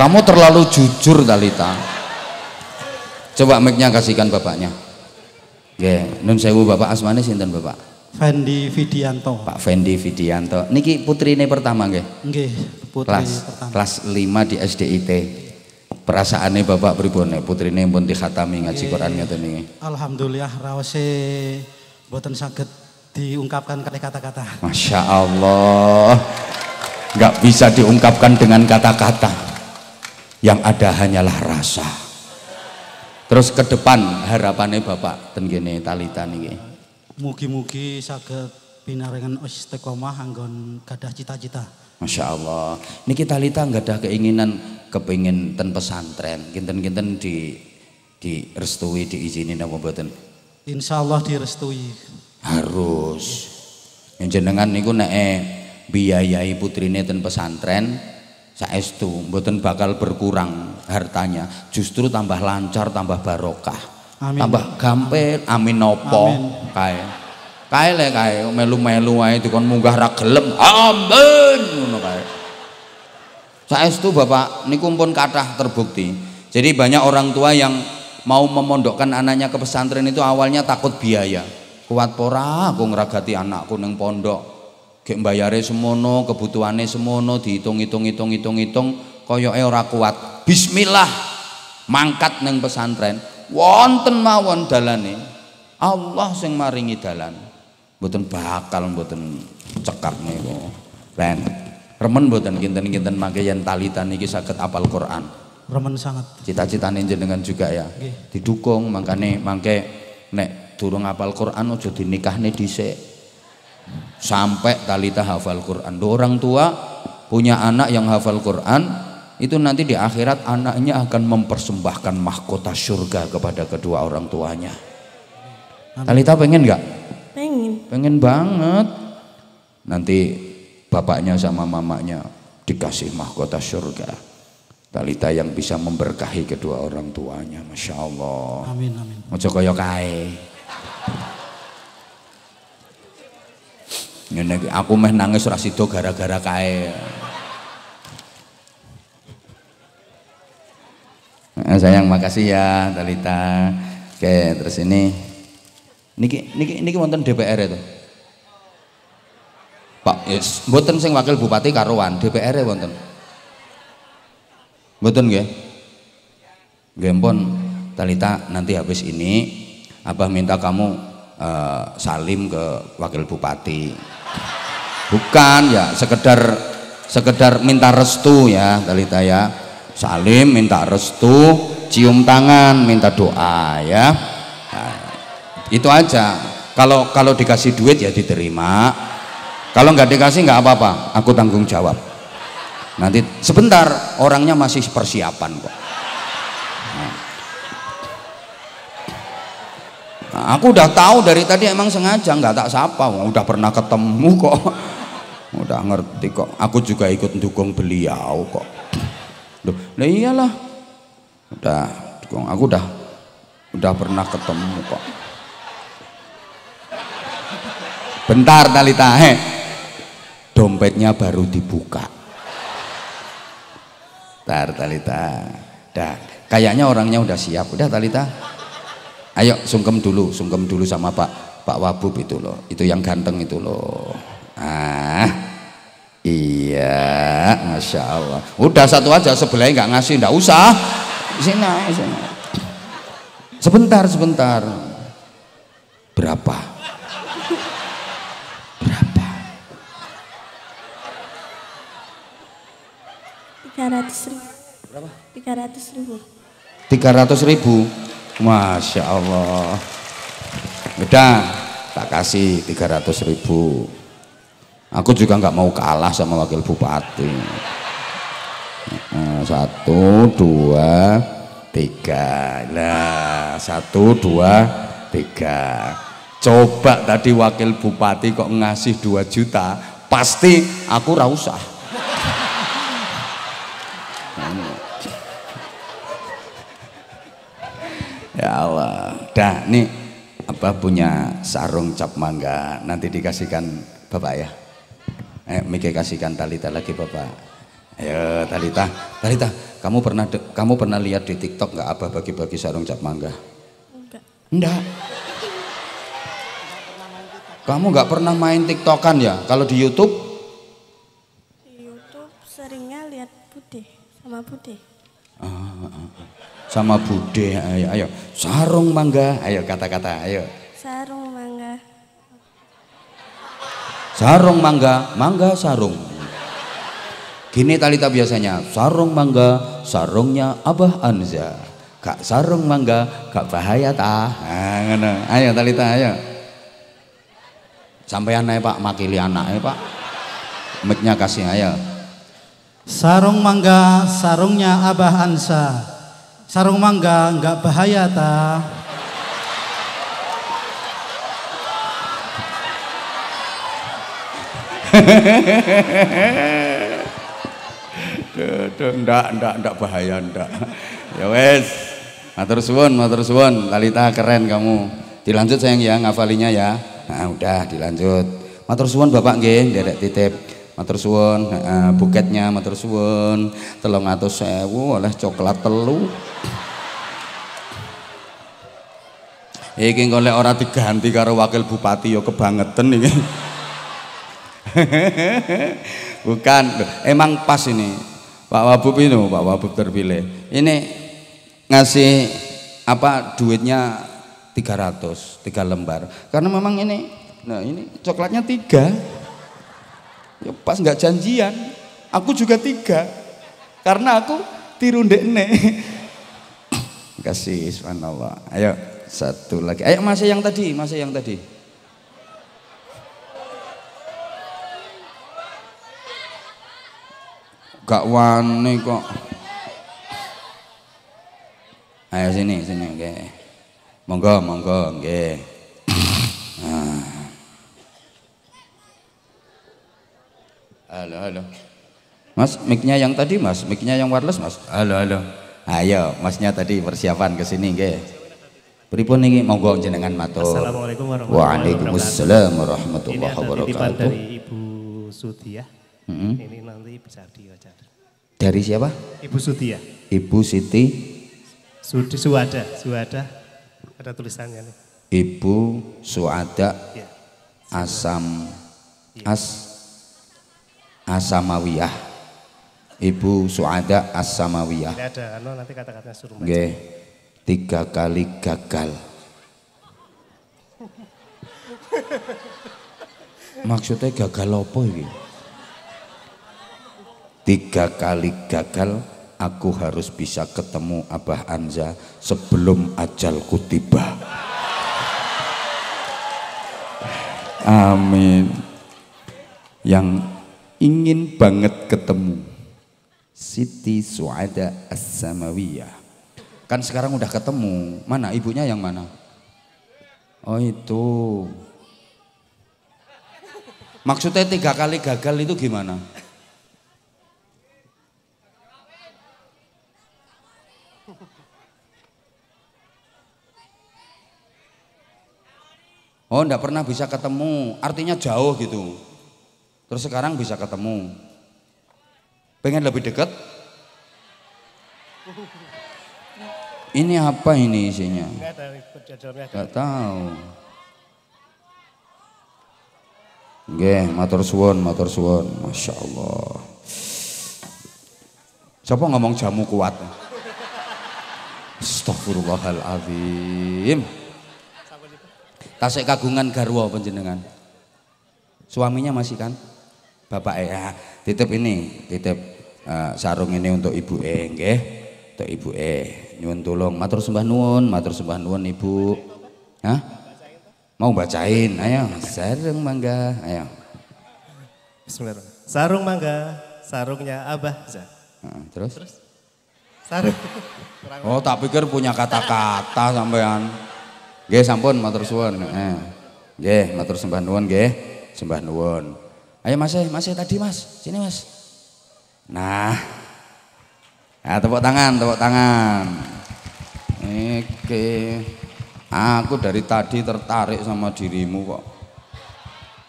Kamu terlalu jujur Talita. Coba mic-nya kasihkan bapaknya. yeah. nun sewu bapak asmane sinten bapak? Fendi Vidianto. Pak Fendi Vidianto. Niki putri ini pertama nggih? Nggih, putri kelas, pertama. Kelas 5 di SDIT. Perasaannya Bapak pripun nek putrine pun dikhatami ngaji Quran ngoten niki? Alhamdulillah raose boten saged diungkapkan kali kata-kata. Masya Allah. Nggak bisa diungkapkan dengan kata-kata. Yang ada hanyalah rasa. Terus ke depan harapannya Bapak ten gene talita niki. Mugi-mugi saged pinarengan istiqomah anggon gadah cita-cita. Masya Allah. Ini kita lita nggak ada keinginan kepingin ten pesantren, kinten-kinten di di restui diizinin apa buatan? Insya Allah restui. Harus. Yang jenengan niku nae biayai putrine ten pesantren saestu mboten bakal berkurang hartanya, justru tambah lancar, tambah barokah. Amin. Tambah gampil, amin nopo kae. Kae le kae melu-melu wae dikon munggah ra gelem. Amin ngono kae. Saestu Bapak niku pun kathah terbukti. Jadi banyak orang tua yang mau memondokkan anaknya ke pesantren itu awalnya takut biaya. Kuat pora aku ngeragati anakku neng pondok. Gek mbayare semono, kebutuhane semono dihitung-hitung-hitung-hitung-hitung koyoke ora kuat. Bismillah mangkat neng pesantren wonten mawon dalane Allah sing maringi dalan mboten bakal mboten cekap niku ben remen mboten kinten-kinten mangke yen talita niki saged apal Quran remen sangat cita-citane jenengan juga ya okay. didukung mangkane mangke nek durung apal Quran aja dinikahne dhisik sampai talita hafal Quran Do orang tua punya anak yang hafal Quran itu nanti di akhirat anaknya akan mempersembahkan mahkota surga kepada kedua orang tuanya. Amin. Talita pengen nggak? Pengen. Pengen banget. Nanti bapaknya sama mamanya dikasih mahkota surga. Talita yang bisa memberkahi kedua orang tuanya, masya Allah. Amin amin. Ojo koyo kae. Aku meh nangis rasido gara-gara kae. Eh, sayang makasih ya Talita oke terus ini niki niki niki wonten DPR itu ya, Pak Yes ya, mboten sing wakil bupati karuan DPR ya, wonten mboten nggih nggih Talita nanti habis ini Abah minta kamu uh, salim ke wakil bupati bukan ya sekedar sekedar minta restu ya Talita ya salim minta restu cium tangan minta doa ya nah, itu aja kalau kalau dikasih duit ya diterima kalau nggak dikasih nggak apa-apa aku tanggung jawab nanti sebentar orangnya masih persiapan kok Nah, aku udah tahu dari tadi emang sengaja nggak tak sapa, udah pernah ketemu kok, udah ngerti kok. Aku juga ikut dukung beliau kok. Loh, nah iyalah. Udah, dukung. Aku udah udah pernah ketemu kok. Bentar Talita, he. Dompetnya baru dibuka. Bentar Talita. Dah, kayaknya orangnya udah siap. Udah Talita. Ayo sungkem dulu, sungkem dulu sama Pak Pak Wabub itu loh. Itu yang ganteng itu loh. Ah iya masya Allah udah satu aja sebelahnya nggak ngasih nggak usah sini, sini sebentar sebentar berapa berapa tiga ratus ribu berapa tiga ratus ribu tiga ratus ribu masya Allah Beda, tak kasih tiga ratus ribu aku juga nggak mau kalah sama wakil bupati satu dua tiga nah satu dua tiga coba tadi wakil bupati kok ngasih dua juta pasti aku rausah ya Allah dah nih apa punya sarung cap mangga nanti dikasihkan bapak ya Eh, mikir kasihkan Talita lagi Bapak. Ayo Talita, Talita, kamu pernah de, kamu pernah lihat di TikTok nggak apa bagi-bagi sarung cap mangga? Enggak. Enggak. Kamu nggak pernah main TikTokan ya? Kalau di YouTube? Di YouTube seringnya lihat putih sama putih. Ah, ah, ah. Sama bude, ayo, ayo. Sarung mangga, ayo kata-kata, ayo. Sarung mangga sarung mangga mangga sarung gini talita biasanya sarung mangga sarungnya abah anza kak sarung mangga gak bahaya tah nah, ayo talita ayo sampai anaknya pak makili anaknya pak miknya kasih ayo sarung mangga sarungnya abah ansa sarung mangga gak bahaya tah ndak ndak ndak bahaya ndak. Ya wes. Matur suwun, matur suwun. Lalita keren kamu. Dilanjut sayang ya ngafalinya ya. Nah, udah dilanjut. Matur suwun Bapak nggih, nderek titip. Matur suwun, uh, buketnya matur suwun. sewu oleh coklat telu. Iki golek ora diganti karo wakil bupati ya kebangetan ini Bukan, emang pas ini. Pak Wabub ini, Pak Wabub terpilih. Ini ngasih apa duitnya 300, tiga lembar. Karena memang ini, nah ini coklatnya tiga. Ya pas nggak janjian, aku juga tiga. Karena aku tiru nek. Kasih subhanallah. Ayo satu lagi. Ayo masih yang tadi, masih yang tadi. gak wani kok ayo sini sini nggih monggo monggo nggih ah. halo halo Mas, micnya yang tadi, Mas. micnya yang wireless, Mas. Halo, halo. Ayo, ah, iya. Masnya tadi persiapan ke sini nggih. Pripun ini monggo jenengan matur. Assalamualaikum warahmatullahi wabarakatuh. Waalaikumsalam warahmatullahi wabarakatuh. Ini ada titipan dari Ibu Sudi ya. Mm -hmm. Ini nanti bisa diajar. Dari siapa? Ibu Suti ya. Ibu Siti. Sudi Suwada, Suwada. Ada tulisannya nih. Ibu Suada ya. Asam ya. As Asamawiyah. Ibu Suada Asamawiyah. ada, no, anu, nanti kata-katanya suruh Oke. Okay. Tiga kali gagal. Maksudnya gagal apa ini? tiga kali gagal aku harus bisa ketemu Abah Anza sebelum ajalku tiba amin yang ingin banget ketemu Siti Suada As-Samawiyah kan sekarang udah ketemu mana ibunya yang mana oh itu maksudnya tiga kali gagal itu gimana Oh, enggak pernah bisa ketemu, artinya jauh gitu. Terus sekarang bisa ketemu. Pengen lebih dekat? Ini apa ini isinya? Enggak tahu. Oke, motor suwun, motor suwun. Masya Allah. Siapa ngomong jamu kuat? Astagfirullahaladzim. Tasik kagungan garwa penjenengan. Suaminya masih kan? Bapak ya, titip ini, titip uh, sarung ini untuk ibu e, nggih. Untuk ibu e, nyuwun tulung, matur sembah nuwun, matur sembah nuwun ibu. Hah? Mau bacain, ayo, sarung mangga, ayo. Bismillahirrahmanirrahim. Sarung mangga, sarungnya Abah Zah. Nah, terus? Terus? Sarung. oh, tak pikir punya kata-kata sampean. Nggih sampun matur suwun. Heeh. Nggih, matur sembah nuwun nggih. Sembah nuwun. Ayo Mas, eh, Mas eh, tadi Mas, sini Mas. Nah. Nah, tepuk tangan, tepuk tangan. Oke. Aku dari tadi tertarik sama dirimu kok.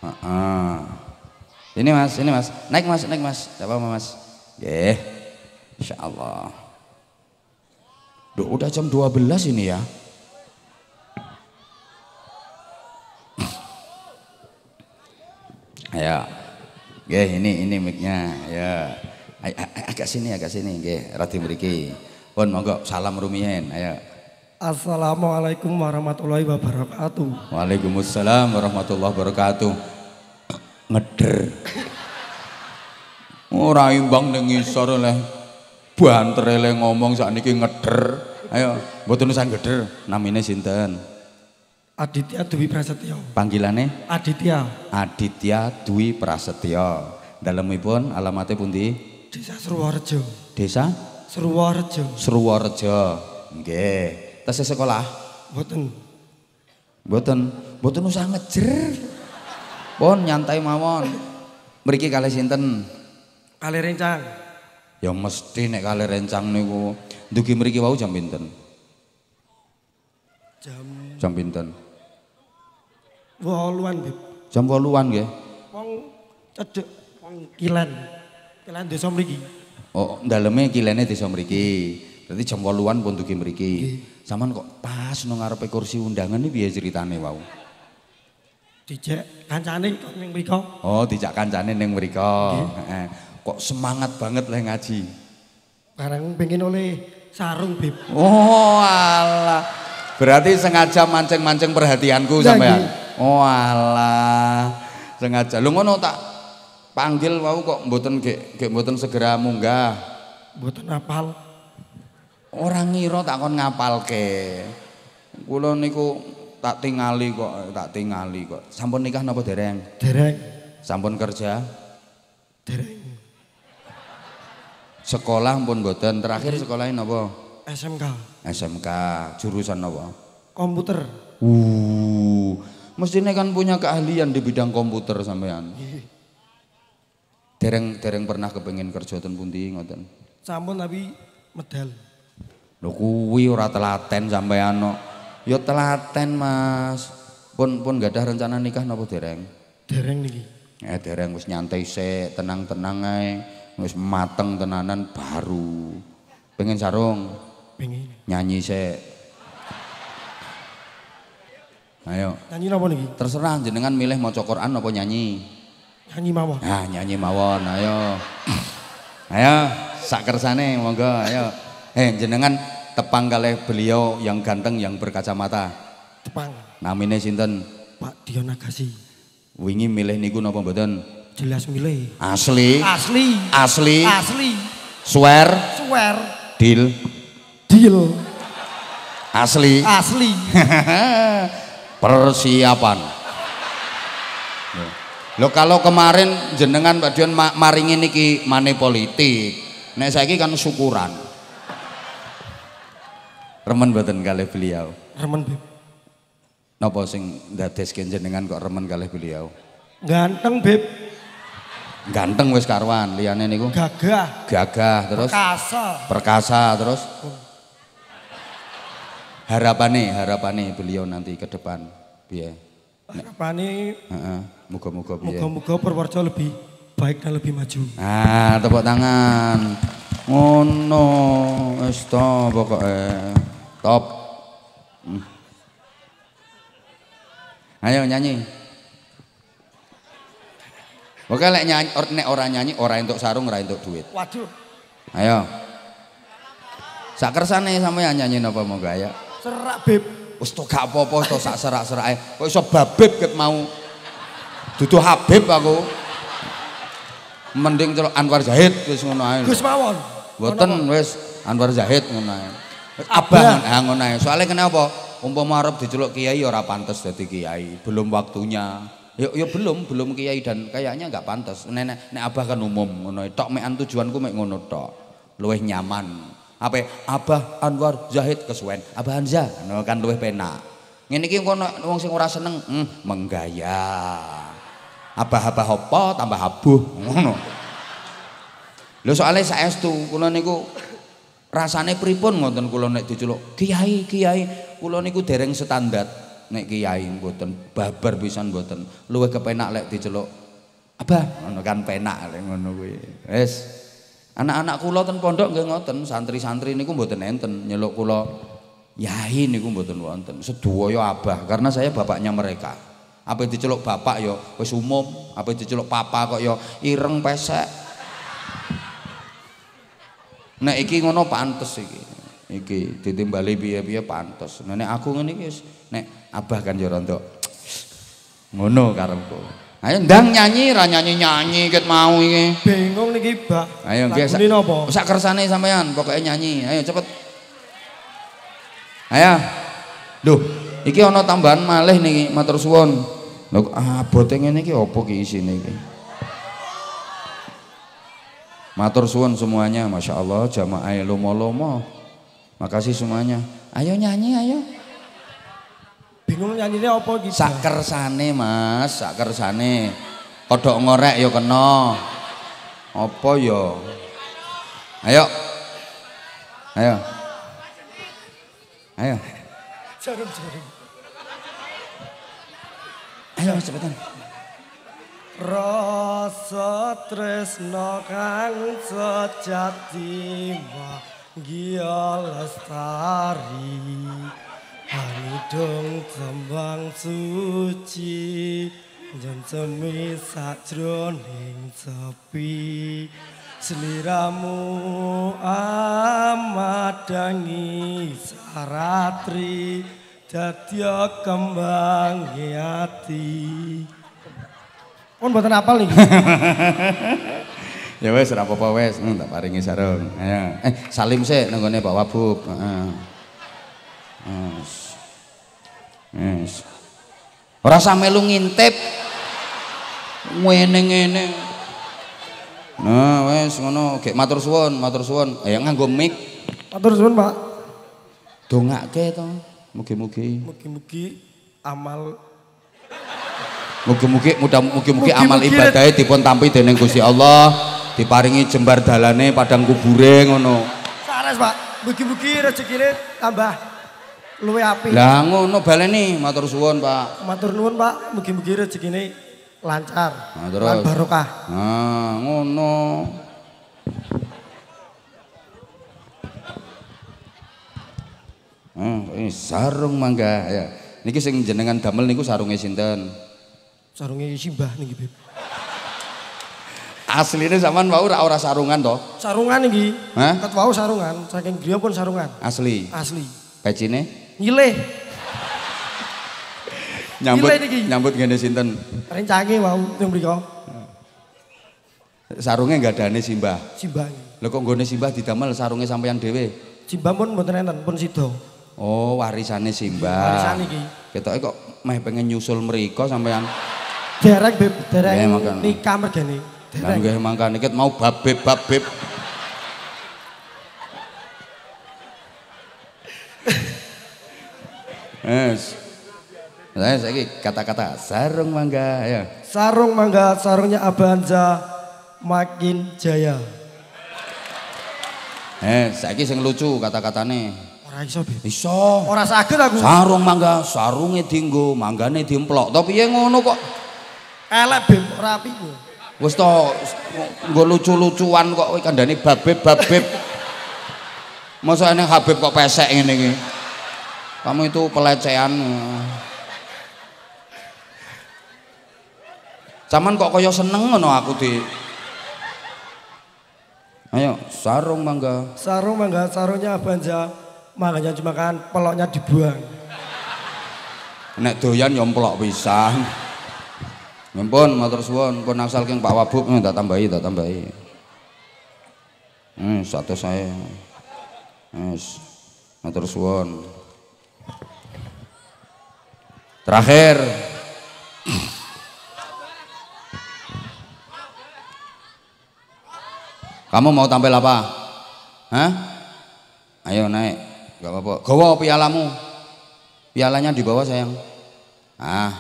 Heeh. Ini Mas, ini Mas. Naik Mas, naik Mas. Enggak apa-apa Mas. Nggih. Insyaallah. Duh, udah jam 12 ini ya. Ya. Nggih, ini ini mic-nya. Ya. Agak sini, agak sini nggih, radi mriki. Pun monggo salam rumiyin. Ayo. Assalamualaikum warahmatullahi wabarakatuh. Waalaikumsalam warahmatullahi wabarakatuh. Ngeder. Ora imbang ning ngisor oleh banter ngomong niki ngeder. Ayo, mboten usah ngeder. Namine sinten? Aditya Dwi Prasetyo. Panggilannya? Aditya. Aditya Dwi Prasetyo. dalam Dalemipun alamatnya pun di Desa Surworejo. Desa? Surworejo. Surworejo. oke tasnya sekolah? boten boten boten usah ngejer. Pun nyantai mawon. Beriki kali sinten? Kali Rencang. Ya mesti nek kali Rencang nih bu. Dugi beriki wau jam pinten? Jam Jam pinten? Woluan, Bib. Jam woluan nggih. Wong cedhek wong kilen. Kilen desa mriki. Oh, daleme kilene desa mriki. Berarti jam woluan pun dugi mriki. Saman kok pas nang ngarepe kursi undangan iki piye ceritane wau? Dijak kancane kok ning mriko. Oh, dijak kancane ning mriko. Heeh. Kok semangat banget le ngaji. Karang pengen oleh sarung, Bib. Oh, alah. Berarti sengaja mancing-mancing perhatianku iya, sampean. Oh Sengaja lu ngono tak panggil wau kok mboten gek gek mboten segera munggah. Mboten apal. Orang ngira tak kon ngapalke. Kula niku tak tingali kok, tak tingali kok. Sampun nikah napa dereng? Dereng. Sampun kerja? Dereng. Sekolah pun mboten. Terakhir sekolahin napa? SMK. SMK. Jurusan napa? Komputer. Uh, Mestinya kan punya keahlian di bidang komputer sampean. Dereng dereng pernah kepengen kerja ten pundi ngoten. Sampun tapi medal. Lho kuwi ora telaten sampean no. Ya telaten Mas. Pun pun gak ada rencana nikah napa dereng? Dereng niki. Eh dereng wis nyantai sik, tenang-tenang ae. Wis mateng tenanan baru. Pengen sarung? Pengen. Nyanyi sik. Ayo. Nyanyi apa lagi Terserah jenengan milih mau Quran apa nyanyi. Nyanyi mawon. Nah, nyanyi mawon. Ayo. Ayo, sak kersane monggo ayo. Eh, jenengan tepang kali beliau yang ganteng yang berkacamata. Tepang. Namine sinten? Pak Dion Agasi. Wingi milih niku napa mboten? Jelas milih. Asli. Asli. Asli. Asli. Swear. Swear. Deal. Deal. Asli. Asli. persiapan lo kalau kemarin jenengan Pak Dion maringin niki mane politik nek saiki kan syukuran remen boten kalih beliau remen Bib napa sing ndadeske jenengan kok remen kalih beliau ganteng Bib ganteng wis karuan liyane niku gagah gagah terus perkasa perkasa terus oh. Harapannya, harapannya beliau nanti ke depan. Biar. Harapannya. Heeh. Muga-muga biar. Muga-muga Purworejo lebih baik dan lebih maju. Nah, tepuk tangan. Ngono, stop, wis Top. Hmm. Ayo nyanyi. Oke lek nyanyi or, nek orang nyanyi orang untuk sarung orang untuk duit. Waduh. Ayo. Sakersane sampeyan nyanyi nopo monggo ayo. Serak beb. Wis to gak apa-apa to sak serak-serake. Kok iso babib ket mau. Dudu Habib aku. Mending celok Anwar Zahid wis ngono ae. Gus mawon. Mboten wis Anwar Zahid ngono ae. Abang ha ngono ae. Soale kenapa? Umpama arep diceluk kiai ya ora pantas jadi kiai. Belum waktunya. Yo, ya, yo ya belum, belum kiai dan kayaknya nggak pantas. Nenek, nek abah kan umum, ngono. Tok an tujuanku mek ngono tok. luweh nyaman apa Abah Anwar Zahid kesuwen Abah Anza no, kan luwih penak ngene iki engko wong sing ora seneng hmm, menggaya abah-abah apa tambah abuh ngono lho soalnya saestu kula niku rasane pripun ngoten kula nek diculuk kiai kiai kula niku dereng standar nek kiai mboten babar pisan mboten luwih kepenak lek diceluk Abah ngono kan penak lek ngono kuwi wis Anak-anak kula ten pondok nggih ngoten, santri-santri niku mboten enten nyeluk kula yai niku mboten wonten. Sedaya abah karena saya bapaknya mereka. Apa yang diceluk bapak yo ya, wis umum, apa yang diceluk papa kok yo ya, ireng pesek. Nek nah, iki ngono pantes iki. Iki ditimbali piye-piye pantes. Nah, nek aku ngene iki nek abah kan ya rontok. Ngono karepku. Ayo ndang nyanyi ra nyanyi-nyanyi ket mau iki. Bingung niki, Pak. Ayo nggih. Sak napa? Sak kersane sampean pokoke nyanyi. Ayo cepet. Ayo. duh iki ana tambahan malih niki, matur suwun. Lho, abote ah, ngene iki opo ki isine iki? Matur suwun semuanya, Masya Allah jamaah lomo-lomo. Makasih semuanya. Ayo nyanyi, ayo. Bingung nyanyine apa gitu saker sani Mas, saker sani, Kodok ngorek ya kena. Apa ya? Ayo. Ayo. Ayo. Jarum-jarum. Ayo cepetan. Rasa tresno kang sejati gila lestari. Hari dong kembang suci Dan semi sajroning sepi Seliramu amadangi saratri Datya kembang hati Pun buatan apal nih? Ya wes, rapopo wes, hmm, tak paringi sarung. Ayo. Eh, salim sih, nunggu nih Pak Wabub. Uh. Yes. Yes. Rasa melu ngintip. Ngene ngene. Nah, wes ngono, gek matur suwun, matur suwun. Ya nganggo mic. Matur suwun, Pak. Dongake to. Mugi-mugi. Mugi-mugi amal Mugi-mugi mudah mugi-mugi amal ibadahnya dipun tampi dening Gusti Allah, diparingi jembar dalane padang kubure ngono. Sanes, Pak. Mugi-mugi rezekine tambah. Luwe api. Lah ngono baleni matur suwun, Pak. Matur nuwun, Pak. Mugi-mugi rezekine lancar. Nah, terus. Lan barokah. Nah, ngono. Hmm, ini sarung mangga ya. Niki sing jenengan damel niku sarunge sinten? Sarunge Simbah niki, Beb. Asline sampean wau ora ora sarungan toh. Sarungan iki. Hah? Ket wau sarungan, saking griya pun sarungan. Asli. Asli. Pecine? Ngile. Nyambut Nyileh nyambut ngene sinten? Rencange wau teng mriku. Eh. Sarunge gadane Simbah. Simbah. Lo kok nggone Simbah didamel sarunge sampeyan dhewe? Simbah pun mboten enten pun sida. Oh, warisannya Simbah. Warisan iki. Ketoke kok meh pengen nyusul sampai sampeyan. Dereng beb, derek nikah mergane. Dereng nggih mangkane ket mau babib-babib. Yes. Saya lagi kata-kata sarung mangga ya. Sarung mangga, sarungnya Abanza makin jaya. Eh, saya lagi sing lucu kata-katane. Ora iso, Bi. Iso. Orang sakit aku. Sarung mangga, sarungnya tinggu manggane timplok Tapi yang ngono kok? Elek Bim, rapi piye. Wis to gue lucu-lucuan kok kandhane babib-babib. Masa ini Habib kok pesek ini kamu itu pelecehan. Zaman kok kaya seneng ngono aku di. Ayo, sarung mangga. Sarung mangga, sarungnya banja. Mangganya cuma kan peloknya dibuang. Nek doyan yo ya pelok pisan. Nyampun ya matur suwun, pun asal keng Pak Wabuk eh, tak tambahi, tak tambahi. Hmm, satu saya. Wis. Eh, matur suwun. Terakhir. Kamu mau tampil apa? Hah? Ayo naik. Gak apa-apa. Gowo pialamu. Pialanya di bawah sayang. Ah.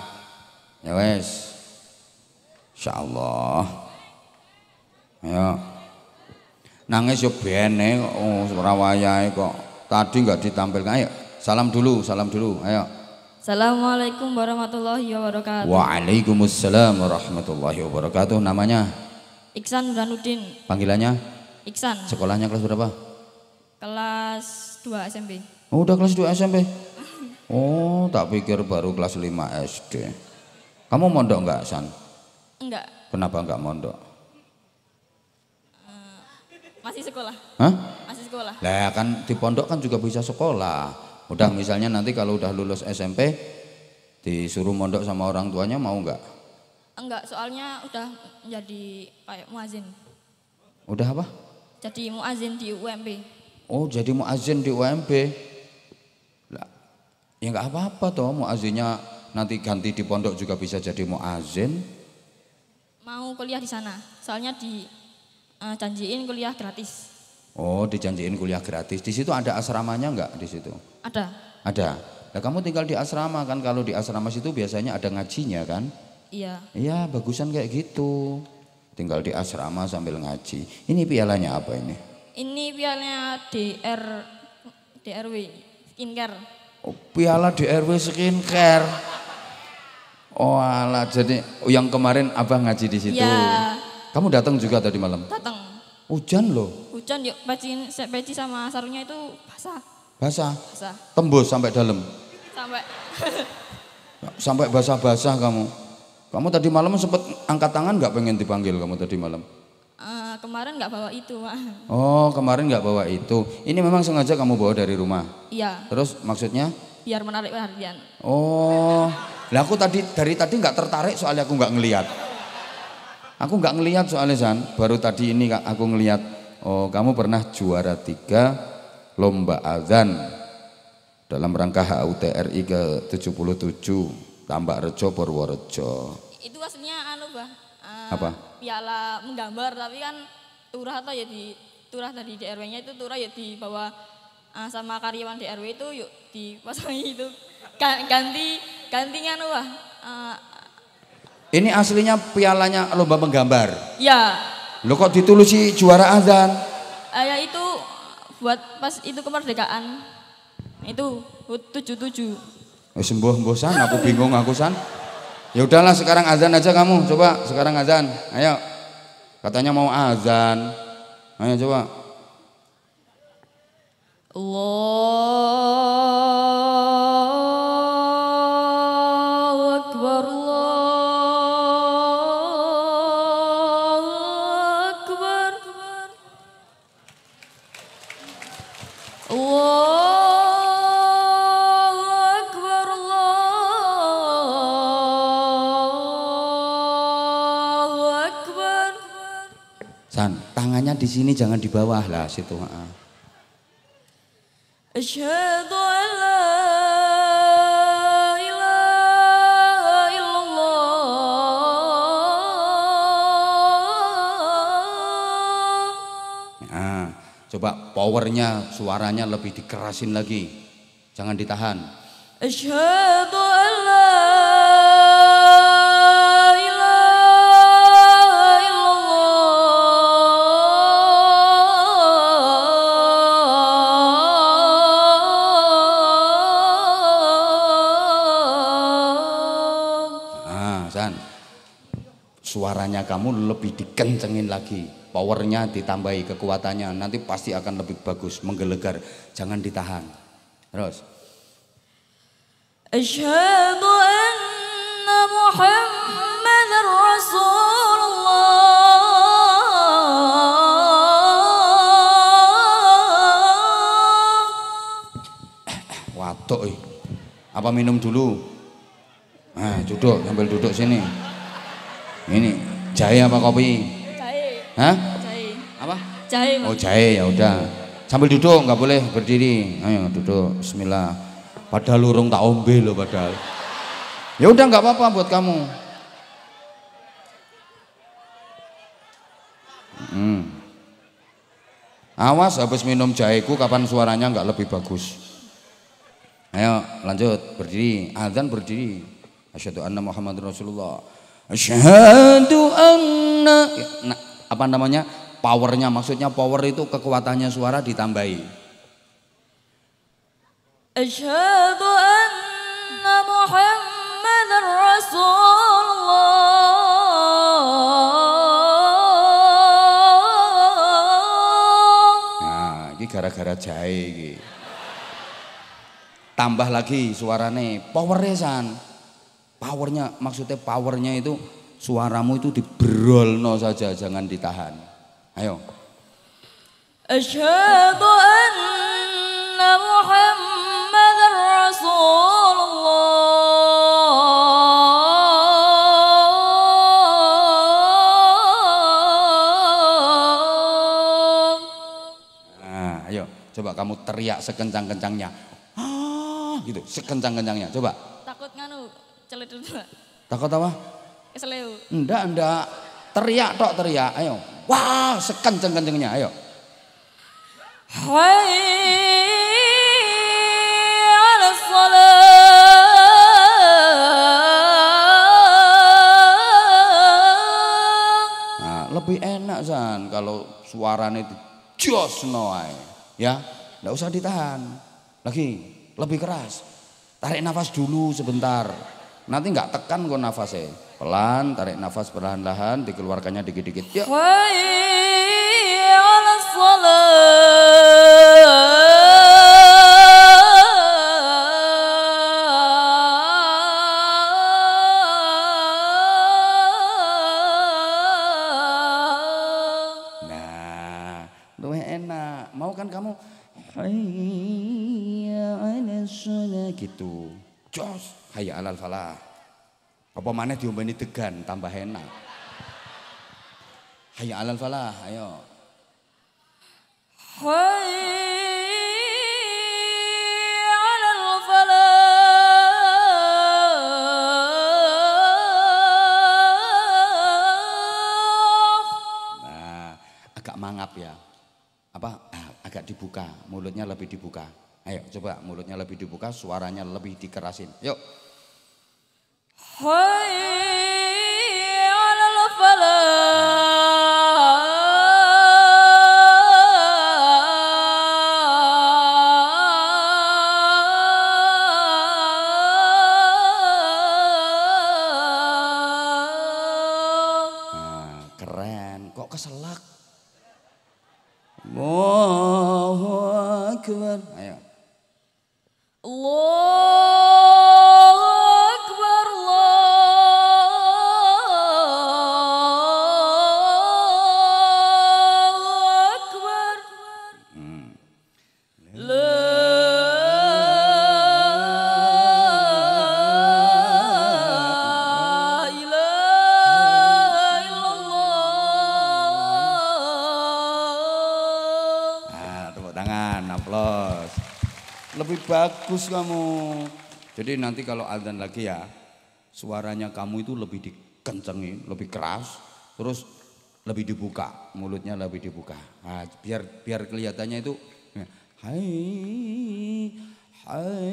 Ya wes. Insyaallah. Ayo. Nangis yo bene kok oh, kok. Tadi nggak ditampilkan. Ayo, salam dulu, salam dulu. Ayo. Assalamualaikum warahmatullahi wabarakatuh. Waalaikumsalam warahmatullahi wabarakatuh. Namanya? Iksan Branudin. Panggilannya? Iksan. Sekolahnya kelas berapa? Kelas 2 SMP. Oh, udah kelas 2 SMP. Oh, tak pikir baru kelas 5 SD. Kamu mondok enggak, San? Enggak. Kenapa enggak mondok? Eh, masih sekolah. Hah? Masih sekolah. Lah kan di pondok kan juga bisa sekolah. Udah misalnya nanti kalau udah lulus SMP disuruh mondok sama orang tuanya mau nggak? Enggak, soalnya udah jadi kayak muazin. Udah apa? Jadi muazin di UMB. Oh, jadi muazin di UMB. Lah, ya nggak apa-apa toh muazinnya nanti ganti di pondok juga bisa jadi muazin. Mau kuliah di sana, soalnya di uh, janjiin kuliah gratis. Oh, dijanjiin kuliah gratis. Di situ ada asramanya enggak di situ? Ada. Ada. Nah, kamu tinggal di asrama kan kalau di asrama situ biasanya ada ngajinya kan? Iya. Iya, bagusan kayak gitu. Tinggal di asrama sambil ngaji. Ini pialanya apa ini? Ini pialanya DR DRW skincare. Oh, piala di DRW skincare. Oh, ala jadi yang kemarin Abah ngaji di situ. Iya. Kamu datang juga tadi malam? Datang. Hujan loh hujan yuk peci peci sama sarungnya itu basah. Basah. Basah. Tembus sampai dalam. Sampai. sampai basah-basah kamu. Kamu tadi malam sempat angkat tangan nggak pengen dipanggil kamu tadi malam? Uh, kemarin nggak bawa itu, Pak. Oh, kemarin nggak bawa itu. Ini memang sengaja kamu bawa dari rumah? Iya. Terus maksudnya? Biar menarik perhatian. Oh, lah aku tadi dari tadi nggak tertarik soalnya aku nggak ngelihat. Aku nggak ngelihat soalnya San, baru tadi ini aku ngelihat oh kamu pernah juara tiga lomba azan dalam rangka HUTRI ke 77 Tambak Rejo Purworejo itu aslinya anu bah uh, eh, apa piala menggambar tapi kan turah atau ya di turah tadi di RW-nya itu turah ya dibawa uh, sama karyawan di RW itu yuk dipasangi itu ganti gantinya anu bah uh, eh, ini aslinya pialanya lomba menggambar ya Lo kok ditulis sih juara azan? Ayah eh, itu buat pas itu kemerdekaan. Itu hut 77. tujuh. Eh, sembuh bosan, aku bingung aku san. Ya udahlah sekarang azan aja kamu. Coba sekarang azan. Ayo. Katanya mau azan. Ayo coba. Allah di sini jangan di bawah lah situ. Asyhadu an la ilaha illallah. Nah, coba powernya suaranya lebih dikerasin lagi. Jangan ditahan. Asyhadu suaranya kamu lebih dikencengin lagi powernya ditambahi kekuatannya nanti pasti akan lebih bagus menggelegar jangan ditahan terus Asyhadu anna muhammad Rasulullah eh. Apa minum dulu? Nah, duduk, sambil duduk sini. Ini Jahe apa kopi? Jahe. Hah? Jahe. Apa? Jahe. Mas. Oh, jahe ya udah. Sambil duduk nggak boleh berdiri. Ayo duduk. Bismillah. Padahal lurung tak ombe loh padahal. Ya udah nggak apa-apa buat kamu. Hmm. Awas habis minum jaheku kapan suaranya nggak lebih bagus. Ayo lanjut berdiri, azan berdiri. Asyhadu anna Muhammadur Rasulullah. Asyhadu anna ya, nah, apa namanya? powernya maksudnya power itu kekuatannya suara ditambahi. Asyhadu anna Muhammadar Rasulullah nah, gara-gara jahe iki. Tambah lagi suarane, power san. Powernya maksudnya powernya itu suaramu itu diberol no saja jangan ditahan. Ayo. Asyhadu anna muhammad Rasulullah. Nah, Coba kamu teriak sekencang-kencangnya. Ah, gitu, sekencang-kencangnya. Coba. Takut nganu celit Takut apa? Keselew. Enggak, enggak. Teriak tok teriak. Ayo. Wah, sekenceng-kencengnya. Ayo. Hai nah, lebih enak San kalau suaranya jos noai ya nggak usah ditahan lagi lebih keras tarik nafas dulu sebentar Nanti nggak tekan kok nafasnya. Pelan, tarik nafas perlahan-lahan, dikeluarkannya dikit-dikit. Yuk. Ya. Nah, kan kamu? Iya, gitu. Hayya alal falah. Apa maneh diombeni degan tambah enak. Hayya alal falah, ayo. Hayya nah, mangap ya. Apa ah, agak dibuka, mulutnya lebih dibuka. Ayo coba mulutnya lebih dibuka, suaranya lebih dikerasin. Yuk. 回忆。bagus kamu. Jadi nanti kalau adzan lagi ya, suaranya kamu itu lebih dikencengin, lebih keras, terus lebih dibuka, mulutnya lebih dibuka. Nah, biar biar kelihatannya itu hai hai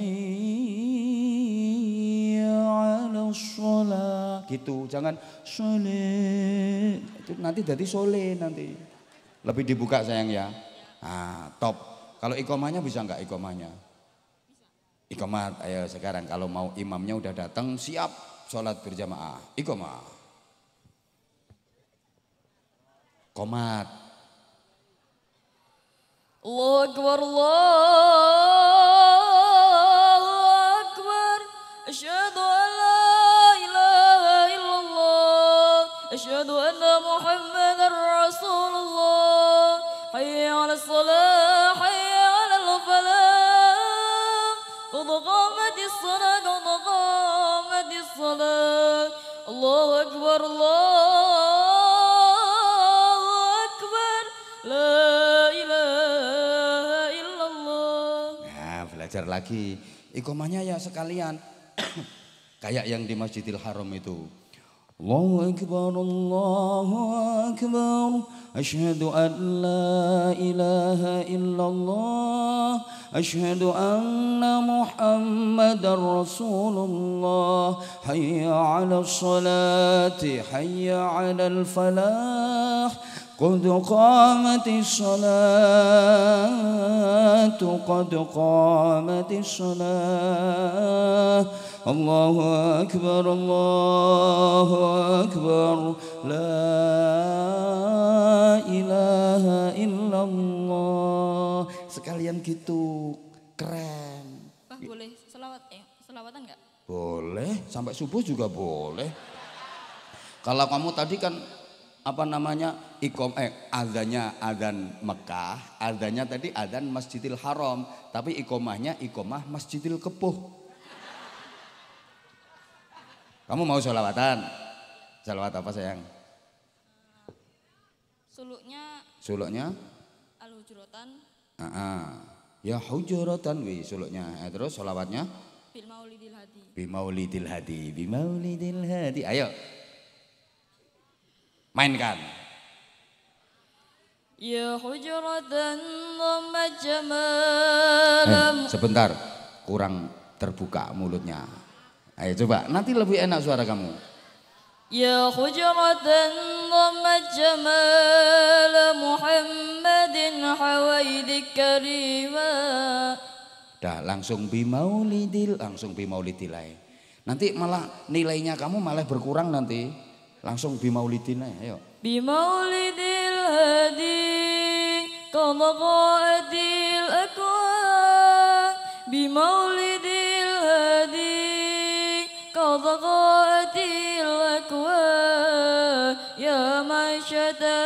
ala sholat gitu jangan sholat itu nanti jadi sole nanti lebih dibuka sayang ya ah top kalau ikomanya bisa nggak ikomanya Ikomat, ayo sekarang kalau mau imamnya udah datang, siap sholat berjamaah. Ikomat. Komat. Allah Akbar, Allah Akbar. Asyadu an la ilaha illallah. Asyadu anna Muhammadan Rasulullah. Hayya ala salam. Nah belajar lagi Ikomahnya ya sekalian Kayak yang di Masjidil Haram itu الله أكبر الله أكبر أشهد أن لا إله إلا الله أشهد أن محمد رسول الله حي على الصلاة حي على الفلاح قد قامت الصلاة قد قامت الصلاة الله أكبر الله أكبر لا إله إلا الله sekalian gitu keren Pak boleh selawat eh selawatan enggak boleh sampai subuh juga boleh kalau kamu tadi kan apa namanya ikom eh adanya adan Mekah, adanya tadi adan Masjidil Haram, tapi ikomahnya ikomah Masjidil Kepuh. Kamu mau sholawatan? Sholawat apa sayang? Suluknya. Suluknya? Al hujuratan ah, ah. Ya hujuratan wi suluknya. Eh, terus sholawatnya? Bimaulidil hadi. Bimaulidil hadi. Bimaulidil hadi. Ayo mainkan ya eh, sebentar kurang terbuka mulutnya ayo coba nanti lebih enak suara kamu Ya hujratan dhammat jamal Muhammadin hawaidik karima Dah langsung bimaulidil langsung bimaulidilai. Nanti malah nilainya kamu malah berkurang nanti Langsung bimaulidin ayo. Bimaulidil hadi kama qaadil akwam bimaulidil hadi kama qadil akwam ya masyata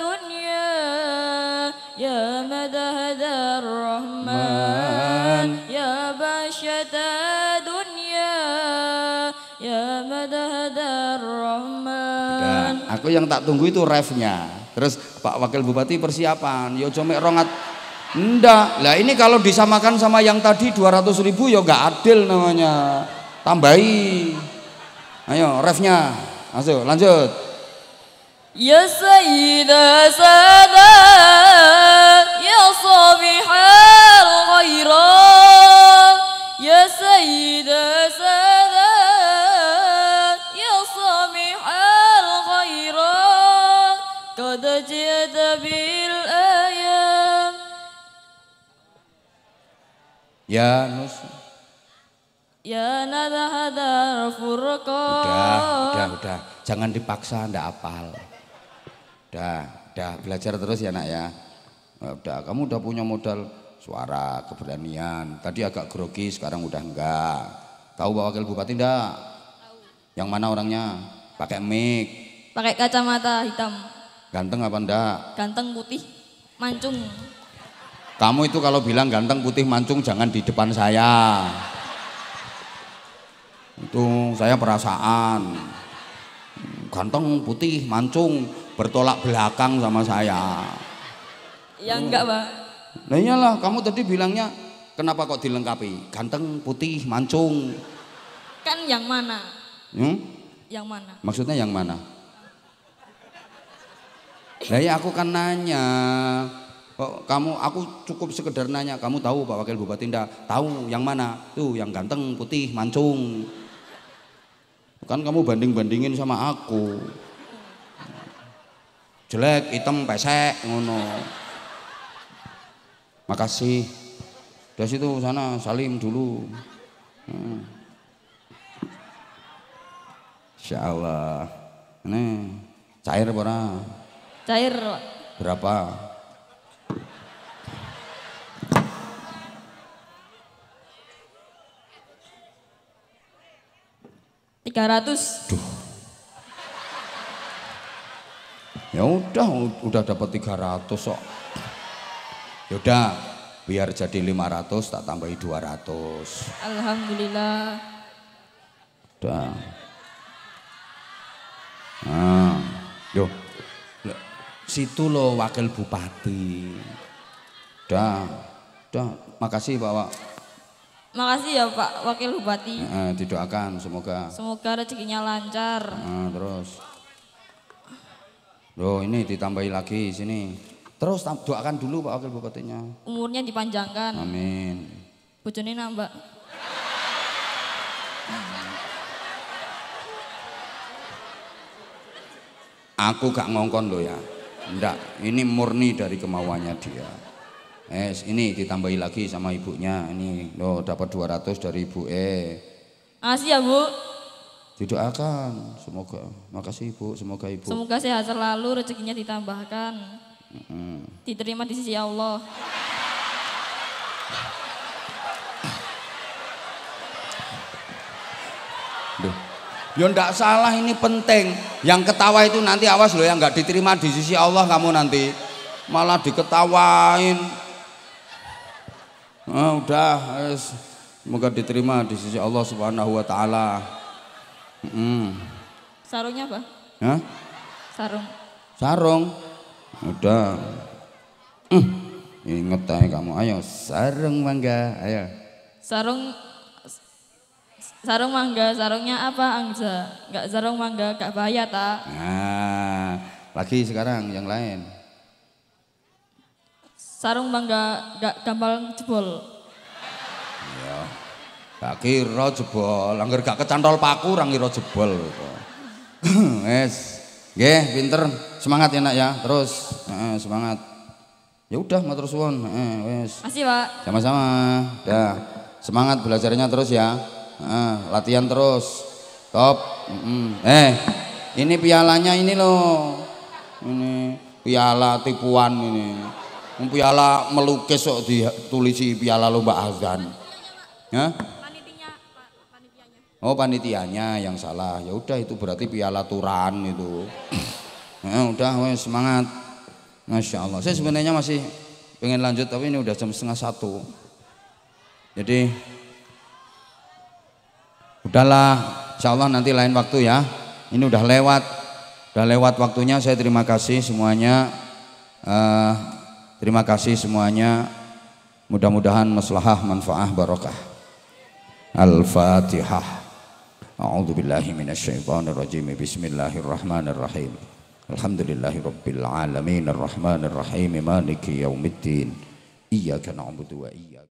dunya ya madahadar rahman Aku yang tak tunggu itu refnya. Terus Pak Wakil Bupati persiapan. Yo cuma rongat. Ndak. Lah ini kalau disamakan sama yang tadi 200 ribu yo gak adil namanya. Tambahi. Ayo refnya. Masuk lanjut. Ya Sayyida Ya Sabihal Ya Sayyida Ya Nus. Ya nada hadar furqan. Udah, udah, udah. Jangan dipaksa ndak apal. Udah, udah belajar terus ya nak ya. Nah, udah, kamu udah punya modal suara, keberanian. Tadi agak grogi, sekarang udah enggak. Tahu bawa Wakil Bupati enggak? Tahu. Yang mana orangnya? Pakai mic. Pakai kacamata hitam. Ganteng apa enggak? Ganteng putih, mancung. Kamu itu kalau bilang ganteng putih mancung jangan di depan saya. Itu saya perasaan. Ganteng putih mancung bertolak belakang sama saya. Ya enggak, Pak. Nah iyalah, kamu tadi bilangnya kenapa kok dilengkapi? Ganteng putih mancung. Kan yang mana? Hmm? Yang mana? Maksudnya yang mana? Lah ya aku kan nanya kamu aku cukup sekedar nanya, kamu tahu Pak Wakil Bupati ndak? Tahu yang mana? Tuh yang ganteng, putih, mancung. Kan kamu banding-bandingin sama aku. Jelek, hitam, pesek ngono. Makasih. Dari situ sana salim dulu. Hmm. Insya Allah. Ini cair berapa? Cair. Berapa? 300. Duh. Ya udah, udah dapat 300 sok. Ya udah, biar jadi 500 tak tambahi 200. Alhamdulillah. Udah. Nah, yo. Situ lo wakil bupati. Dah, dah, makasih Pak Pak. Makasih ya Pak Wakil Bupati. Eh, didoakan semoga. Semoga rezekinya lancar. Nah, terus. Loh ini ditambahi lagi sini. Terus doakan dulu Pak Wakil Bupatinya. Umurnya dipanjangkan. Amin. Bujuni nambah. Aku gak ngongkon loh ya. Enggak, ini murni dari kemauannya dia. Es ini ditambahi lagi sama ibunya. Ini lo dapat 200 dari ibu E. Makasih ya, Bu. akan, Semoga makasih Ibu, semoga Ibu. Semoga sehat selalu, rezekinya ditambahkan. Mm -hmm. Diterima di sisi Allah. Duh. Ya ndak salah ini penting. Yang ketawa itu nanti awas loh yang nggak diterima di sisi Allah kamu nanti. Malah diketawain, Nah, udah, semoga diterima di sisi Allah Subhanahu wa taala. Hmm. Sarungnya apa? Hah? Sarung. Sarung. Udah. Hmm. Ingat aja kamu, ayo sarung mangga, ayo. Sarung sarung mangga, sarungnya apa Angza? Enggak sarung mangga, enggak bahaya tak? Nah, lagi sekarang yang lain sarung mangga gak gampang jebol. Iya. Gak kira jebol, anggar gak kecantol paku orang kira jebol. Wes. Nggih, pinter. Semangat ya nak ya. Terus, eh, semangat. Ya udah matur suwun, heeh, wes. Makasih, Pak. Sama-sama. Dah. Semangat belajarnya terus ya. Eh, latihan terus. Top. Mm -mm. Eh, ini pialanya ini loh. Ini piala tipuan ini piala melukis kok ditulisi piala lomba azan. Ya? Oh panitianya yang salah. Ya udah itu berarti piala turan itu. Ya udah wes semangat. Masya Allah. Saya sebenarnya masih pengen lanjut tapi ini udah jam setengah satu. Jadi udahlah. Insya Allah nanti lain waktu ya. Ini udah lewat. Udah lewat waktunya. Saya terima kasih semuanya. Uh, Terima kasih semuanya. Mudah-mudahan maslahah, manfaah, barokah. Al-Fatihah. A'udzu billahi minasyaitonir rajim. Bismillahirrahmanirrahim. Alhamdulillahi rabbil alamin arrahmanir rahim maliki yaumiddin. Iyyaka na'budu wa iyyaka